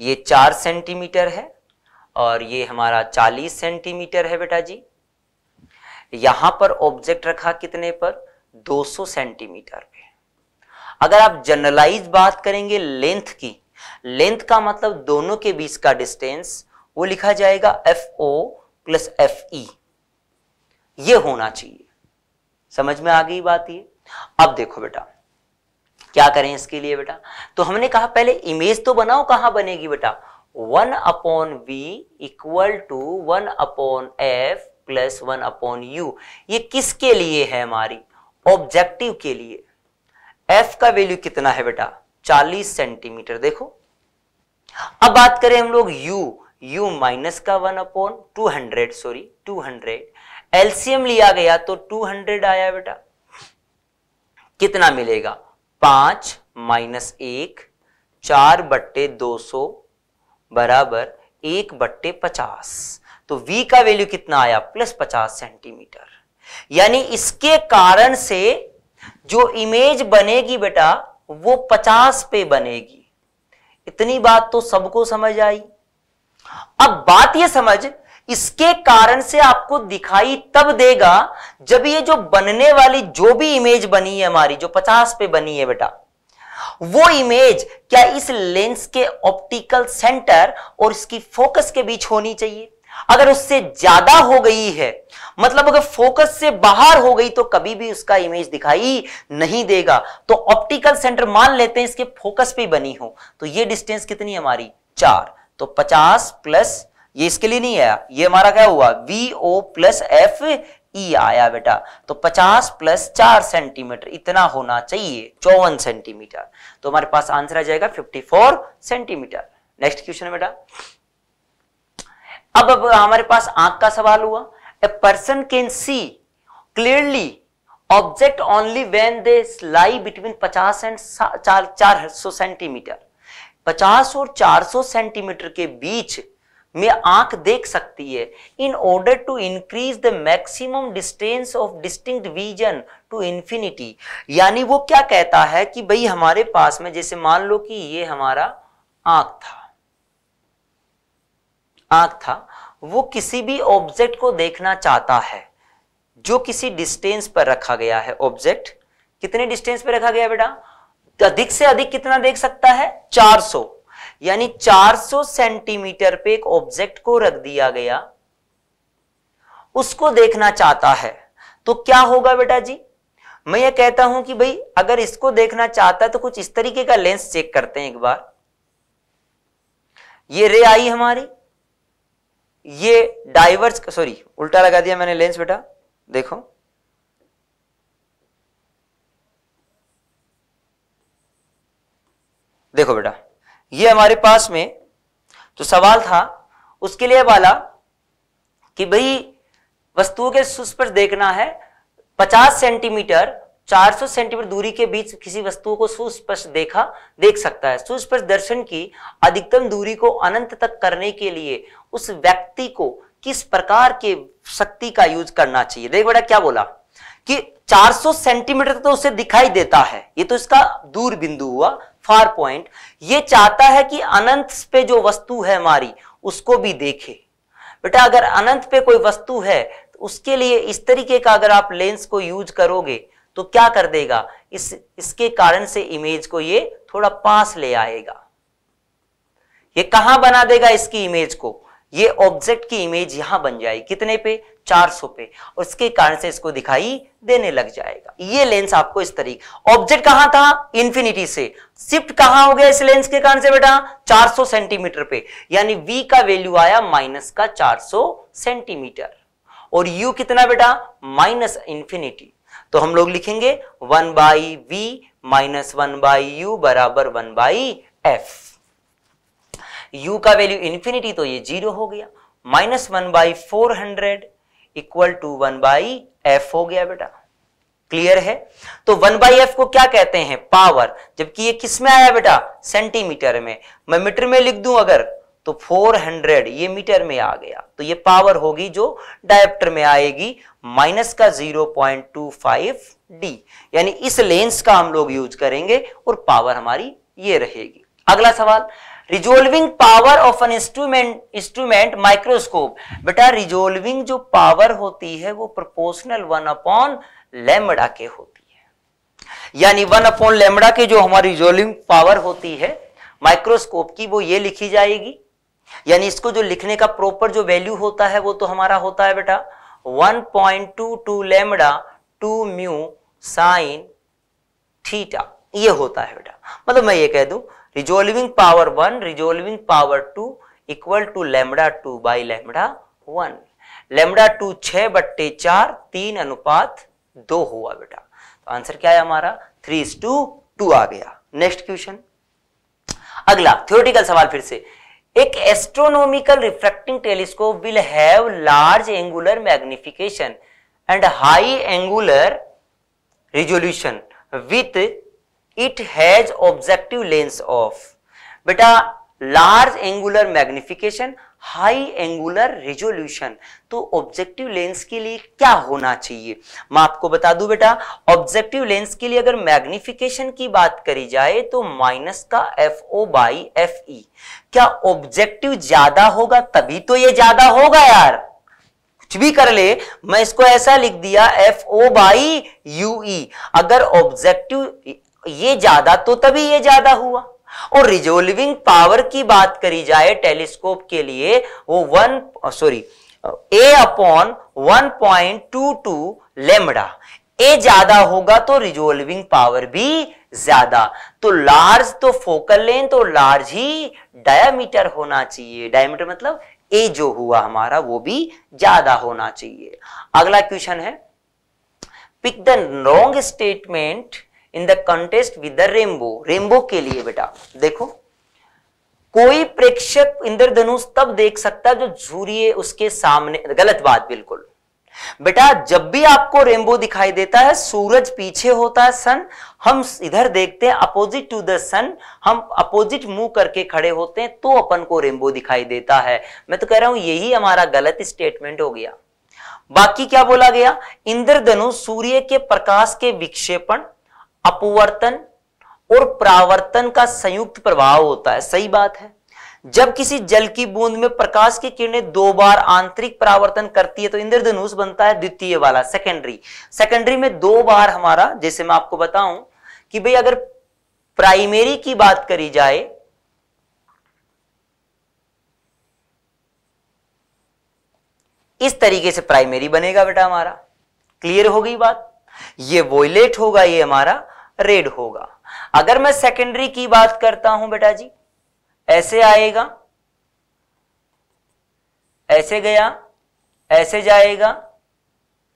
ये चार सेंटीमीटर है और ये हमारा चालीस सेंटीमीटर है बेटा जी यहां पर ऑब्जेक्ट रखा कितने पर 200 सेंटीमीटर पे अगर आप जनरलाइज बात करेंगे लेंथ की लेंथ का मतलब दोनों के बीच का डिस्टेंस वो लिखा जाएगा F O plus F E ये होना चाहिए समझ में आ गई बात ये अब देखो बेटा क्या करें इसके लिए बेटा तो हमने कहा पहले इमेज तो बनाओ कहां बनेगी बेटा one upon V equal to one upon F plus one upon U ये किसके लिए है हमारी ऑब्जेक्टिव के लिए एफ का वैल्यू कितना है बेटा 40 सेंटीमीटर देखो अब बात करें हम लोग यू यू माइनस का one upon two hundred sorry two hundred LCM लिया गया तो टू हंड्रेड आया बेटा कितना मिलेगा पांच माइनस एक चार बट्टे दो सौ बराबर एक बट्टे पचास तो V का वैल्यू कितना आया प्लस पचास सेंटीमीटर यानी इसके कारण से जो इमेज बनेगी बेटा वो पचास पे बनेगी इतनी बात तो सबको समझ आई अब बात ये समझ इसके कारण से आपको दिखाई तब देगा जब ये जो बनने वाली जो भी इमेज बनी है हमारी जो 50 पे बनी है बेटा वो इमेज क्या इस लेंस के ऑप्टिकल सेंटर और इसकी फोकस के बीच होनी चाहिए अगर उससे ज्यादा हो गई है मतलब अगर फोकस से बाहर हो गई तो कभी भी उसका इमेज दिखाई नहीं देगा तो ऑप्टिकल सेंटर मान लेते हैं इसके फोकस पे बनी हो तो ये डिस्टेंस कितनी हमारी चार तो पचास प्लस ये इसके लिए नहीं आया ये हमारा क्या हुआ V O plus F E आया बेटा तो 50 प्लस 4 सेंटीमीटर इतना होना चाहिए चौवन सेंटीमीटर तो हमारे पास आंसर आ जाएगा 54 सेंटीमीटर नेक्स्ट क्वेश्चन बेटा अब अब हमारे पास आंख का सवाल हुआ a person can see clearly object only when they lie between 50 and चार सेंटीमीटर 50 और 400 सेंटीमीटर के बीच में आंख देख सकती है in order to increase the maximum distance of distinct vision to infinity यानी वो क्या कहता है कि भाई हमारे पास में जैसे मान लो कि ये हमारा आंख था आंख था वो किसी भी ऑब्जेक्ट को देखना चाहता है जो किसी डिस्टेंस पर रखा गया है ऑब्जेक्ट कितने डिस्टेंस पर रखा गया बेटा अधिक से अधिक कितना देख सकता है 400 यानी 400 सेंटीमीटर पे एक ऑब्जेक्ट को रख दिया गया उसको देखना चाहता है तो क्या होगा बेटा जी मैं ये कहता हूं कि भाई अगर इसको देखना चाहता है तो कुछ इस तरीके का लेंस चेक करते हैं एक बार ये रे आई हमारी ये डाइवर्स सॉरी उल्टा लगा दिया मैंने लेंस बेटा देखो देखो बेटा ये हमारे पास में तो सवाल था उसके लिए वाला कि भाई वस्तुओं के सुस्पर्श देखना है 50 सेंटीमीटर 400 सेंटीमीटर दूरी के बीच किसी वस्तु को सुस्पर्श देखा देख सकता है सुस्पष्ट दर्शन की अधिकतम दूरी को अनंत तक करने के लिए उस व्यक्ति को किस प्रकार के शक्ति का यूज करना चाहिए देख बेटा क्या बोला कि 400 सेंटीमीटर तो उसे दिखाई देता है ये तो इसका दूर बिंदु हुआ फार पॉइंट ये चाहता है कि अनंत पे जो वस्तु है हमारी उसको भी देखे बेटा अगर अनंत पे कोई वस्तु है तो उसके लिए इस तरीके का अगर आप लेंस को यूज करोगे तो क्या कर देगा इस इसके कारण से इमेज को ये थोड़ा पास ले आएगा ये कहां बना देगा इसकी इमेज को ये ऑब्जेक्ट की इमेज यहां बन जाएगी कितने पे 400 पे उसके कारण से इसको दिखाई देने लग जाएगा ये लेंस आपको इस तरीके ऑब्जेक्ट कहां था इंफिनिटी से शिफ्ट कहां हो गया इस लेंस के कारण से बेटा 400 सेंटीमीटर पे यानी v का वैल्यू आया माइनस का 400 सेंटीमीटर और u कितना बेटा माइनस इंफिनिटी तो हम लोग लिखेंगे one by V minus one by U बराबर वन बाई एफ u का वैल्यू इन्फिनिटी तो ये जीरो हो गया minus one by four hundred equal to one by F हो गया बेटा क्लियर है तो वन बाई एफ को क्या कहते हैं पावर जबकि ये किस में आया बेटा सेंटीमीटर में मैं मीटर में लिख दूं अगर तो 400 ये मीटर में आ गया तो ये पावर होगी जो डायप्टर में आएगी माइनस का 0.25 डी यानी इस लेंस का हम लोग यूज करेंगे और पावर हमारी ये रहेगी अगला सवाल resolving power of an instrument instrument microscope बेटा रिजोल्विंग जो पावर होती है वो प्रोपोर्शनल वन अपॉन लेमड़ा के होती है यानी वन अपॉन लेमड़ा के जो हमारी रिजोल्विंग पावर होती है माइक्रोस्कोप की वो ये लिखी जाएगी यानी इसको जो लिखने का प्रॉपर जो वैल्यू होता है वो तो हमारा होता है बेटा 1.22 lambda two mu sine theta ये होता है बेटा मतलब मैं ये कह दूं resolving power one resolving power two equal to lambda two by lambda one lambda two छह बट्टे चार तीन अनुपात दो हुआ बेटा तो आंसर क्या है हमारा थ्री इज टू टू आ गया नेक्स्ट क्वेश्चन अगला थ्योरेटिकल सवाल फिर से एक astronomical refracting telescope will have large angular magnification and high angular resolution with it has objective lens of बेटा large angular magnification high angular resolution तो objective lens के लिए क्या होना चाहिए मैं आपको बता दूं बेटा ऑब्जेक्टिव लेंस के लिए अगर मैग्निफिकेशन की बात करी जाए तो माइनस का F O by F E क्या ऑब्जेक्टिव ज्यादा होगा तभी तो ये ज्यादा होगा यार कुछ भी कर ले मैं इसको ऐसा लिख दिया F O by U E अगर ऑब्जेक्टिव ये ज्यादा तो तभी ये ज्यादा हुआ और रिजोल्विंग पावर की बात करी जाए टेलीस्कोप के लिए वो one sorry A upon one point two two lambda A ज्यादा होगा तो रिजोल्विंग पावर भी ज्यादा तो लार्ज तो फोकल लेंथ तो और लार्ज ही डायमीटर होना चाहिए डायमीटर मतलब ए जो हुआ हमारा वो भी ज्यादा होना चाहिए अगला क्वेश्चन है pick the wrong statement in the context with the rainbow rainbow के लिए बेटा देखो कोई प्रेक्षक इंद्रधनुष तब देख सकता है जो झूरिए उसके सामने गलत बात बिल्कुल बेटा जब भी आपको रेनबो दिखाई देता है सूरज पीछे होता है सन हम इधर देखते हैं अपोजिट टू द सन हम अपोजिट मुंह करके खड़े होते हैं तो अपन को रेनबो दिखाई देता है मैं तो कह रहा हूं यही हमारा गलत स्टेटमेंट हो गया बाकी क्या बोला गया इंद्रधनु सूर्य के प्रकाश के विक्षेपण अपवर्तन और प्रावर्तन का संयुक्त प्रभाव होता है सही बात है जब किसी जल की बूंद में प्रकाश की किरणें दो बार आंतरिक परावर्तन करती है तो इंद्रधनुष बनता है द्वितीय वाला सेकेंडरी सेकेंडरी में दो बार हमारा जैसे मैं आपको बताऊं कि भाई अगर प्राइमरी की बात करी जाए इस तरीके से प्राइमरी बनेगा बेटा हमारा क्लियर हो गई बात ये वोइलेट होगा ये हमारा रेड होगा अगर मैं सेकेंडरी की बात करता हूं बेटा जी ऐसे आएगा ऐसे गया ऐसे जाएगा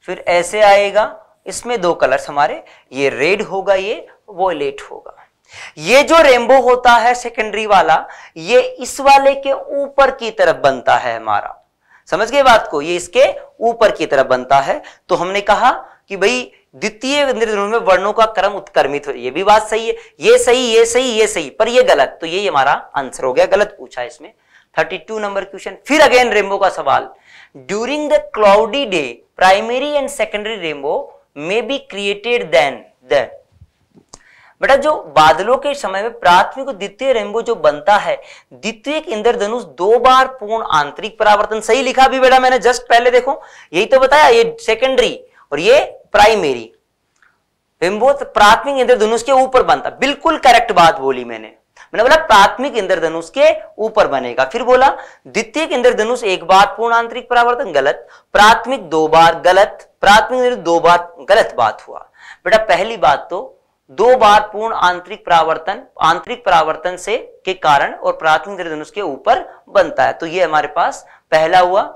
फिर ऐसे आएगा इसमें दो कलर्स हमारे ये रेड होगा ये वोलेट होगा ये जो रेनबो होता है सेकेंडरी वाला ये इस वाले के ऊपर की तरफ बनता है हमारा समझ गए बात को ये इसके ऊपर की तरफ बनता है तो हमने कहा कि भाई द्वितीय निर्द्रोण में वर्णों का क्रम उत्क्रमित हो ये भी बात सही है ये सही ये सही ये सही पर ये गलत तो यही हमारा आंसर हो गया गलत पूछा इसमें 32 नंबर क्वेश्चन फिर अगेन रेमबो का सवाल during the cloudy day primary and secondary rainbow may be created then the बेटा जो बादलों के समय में प्राथमिक द्वितीय रेमबो जो बनता है द्वितीय इंद्रधनुष दो बार पूर्ण आंतरिक परावर्तन सही लिखा भी बेटा मैंने जस्ट पहले देखो यही तो बताया ये सेकेंडरी और ये प्राइमेरी बिंबोत प्राथमिक इंद्रधनुष के ऊपर बनता बिल्कुल करेक्ट बात बोली मैंने मैंने बोला प्राथमिक इंद्रधनुष के ऊपर बनेगा फिर बोला द्वितीय इंद्रधनुष एक बार पूर्ण आंतरिक परावर्तन गलत प्राथमिक दो बार गलत प्राथमिक दो बार गलत बात हुआ बेटा पहली बात तो दो बार पूर्ण आंतरिक परावर्तन आंतरिक परावर्तन से के कारण और प्राथमिक इंद्रधनुष के ऊपर बनता है तो ये हमारे पास पहला हुआ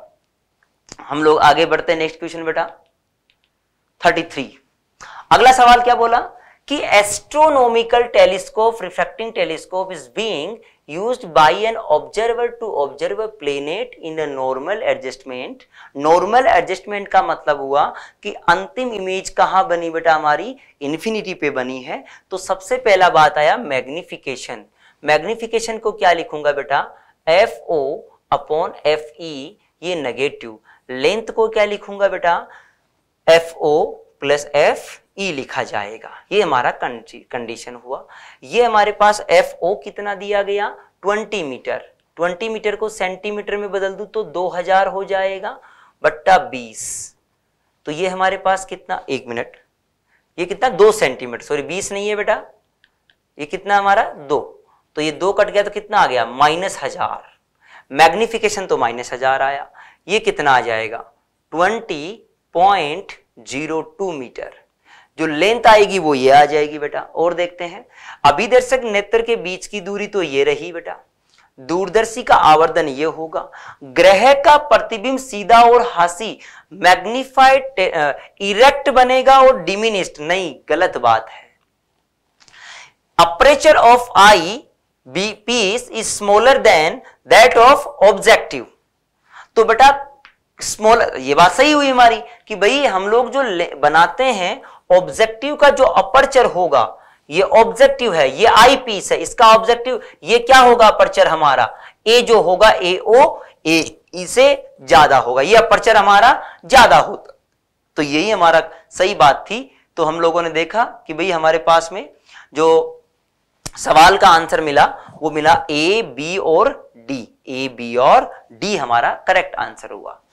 हम लोग आगे बढ़ते हैं नेक्स्ट क्वेश्चन बेटा 33 अगला सवाल क्या बोला कि astronomical telescope refracting telescope is being used by an observer to observe planet in in a normal adjustment normal का मतलब हुआ कि अंतिम इमेज कहाँ बनी बेटा हमारी इन्फिनिटी पे बनी है तो सबसे पहला बात आया मैग्निफिकेशन मैग्निफिकेशन को क्या लिखूंगा बेटा F O upon F E ये नेगेटिव लेंथ को क्या लिखूंगा बेटा F O plus F E लिखा जाएगा ये हमारा कंडीशन हुआ ये हमारे पास एफ ओ कितना दिया गया 20 मीटर 20 मीटर को सेंटीमीटर में बदल दू तो 2000 हो जाएगा बट्टा 20 तो ये हमारे पास कितना एक मिनट ये कितना दो सेंटीमीटर सॉरी 20 नहीं है बेटा ये कितना हमारा दो तो ये दो कट गया तो कितना आ गया माइनस हजार मैग्निफिकेशन तो माइनस हजार आया ये कितना आ जाएगा twenty point zero two metre जो लेंथ आएगी वो ये आ जाएगी बेटा और देखते हैं अभिदर्शक नेत्र के बीच की दूरी तो ये रही बेटा दूरदर्शी का आवर्धन ये होगा ग्रह का प्रतिबिंब सीधा और हासी मैग्निफाइड इरेक्ट बनेगा और डिमिनिस्ट नहीं गलत बात है aperture of eyepiece is smaller than that of objective तो बेटा स्मॉल ये बात सही हुई हमारी कि भाई हम लोग जो बनाते हैं ऑब्जेक्टिव का जो अपर्चर होगा ये ऑब्जेक्टिव है ये आई पीस है इसका ऑब्जेक्टिव ये क्या होगा अपर्चर हमारा ए जो होगा ए ओ ए इसे ज्यादा होगा ये अपर्चर हमारा ज्यादा होता तो यही हमारा सही बात थी तो हम लोगों ने देखा कि भाई हमारे पास में जो सवाल का आंसर मिला वो मिला ए बी और डी ए बी और डी हमारा करेक्ट आंसर हुआ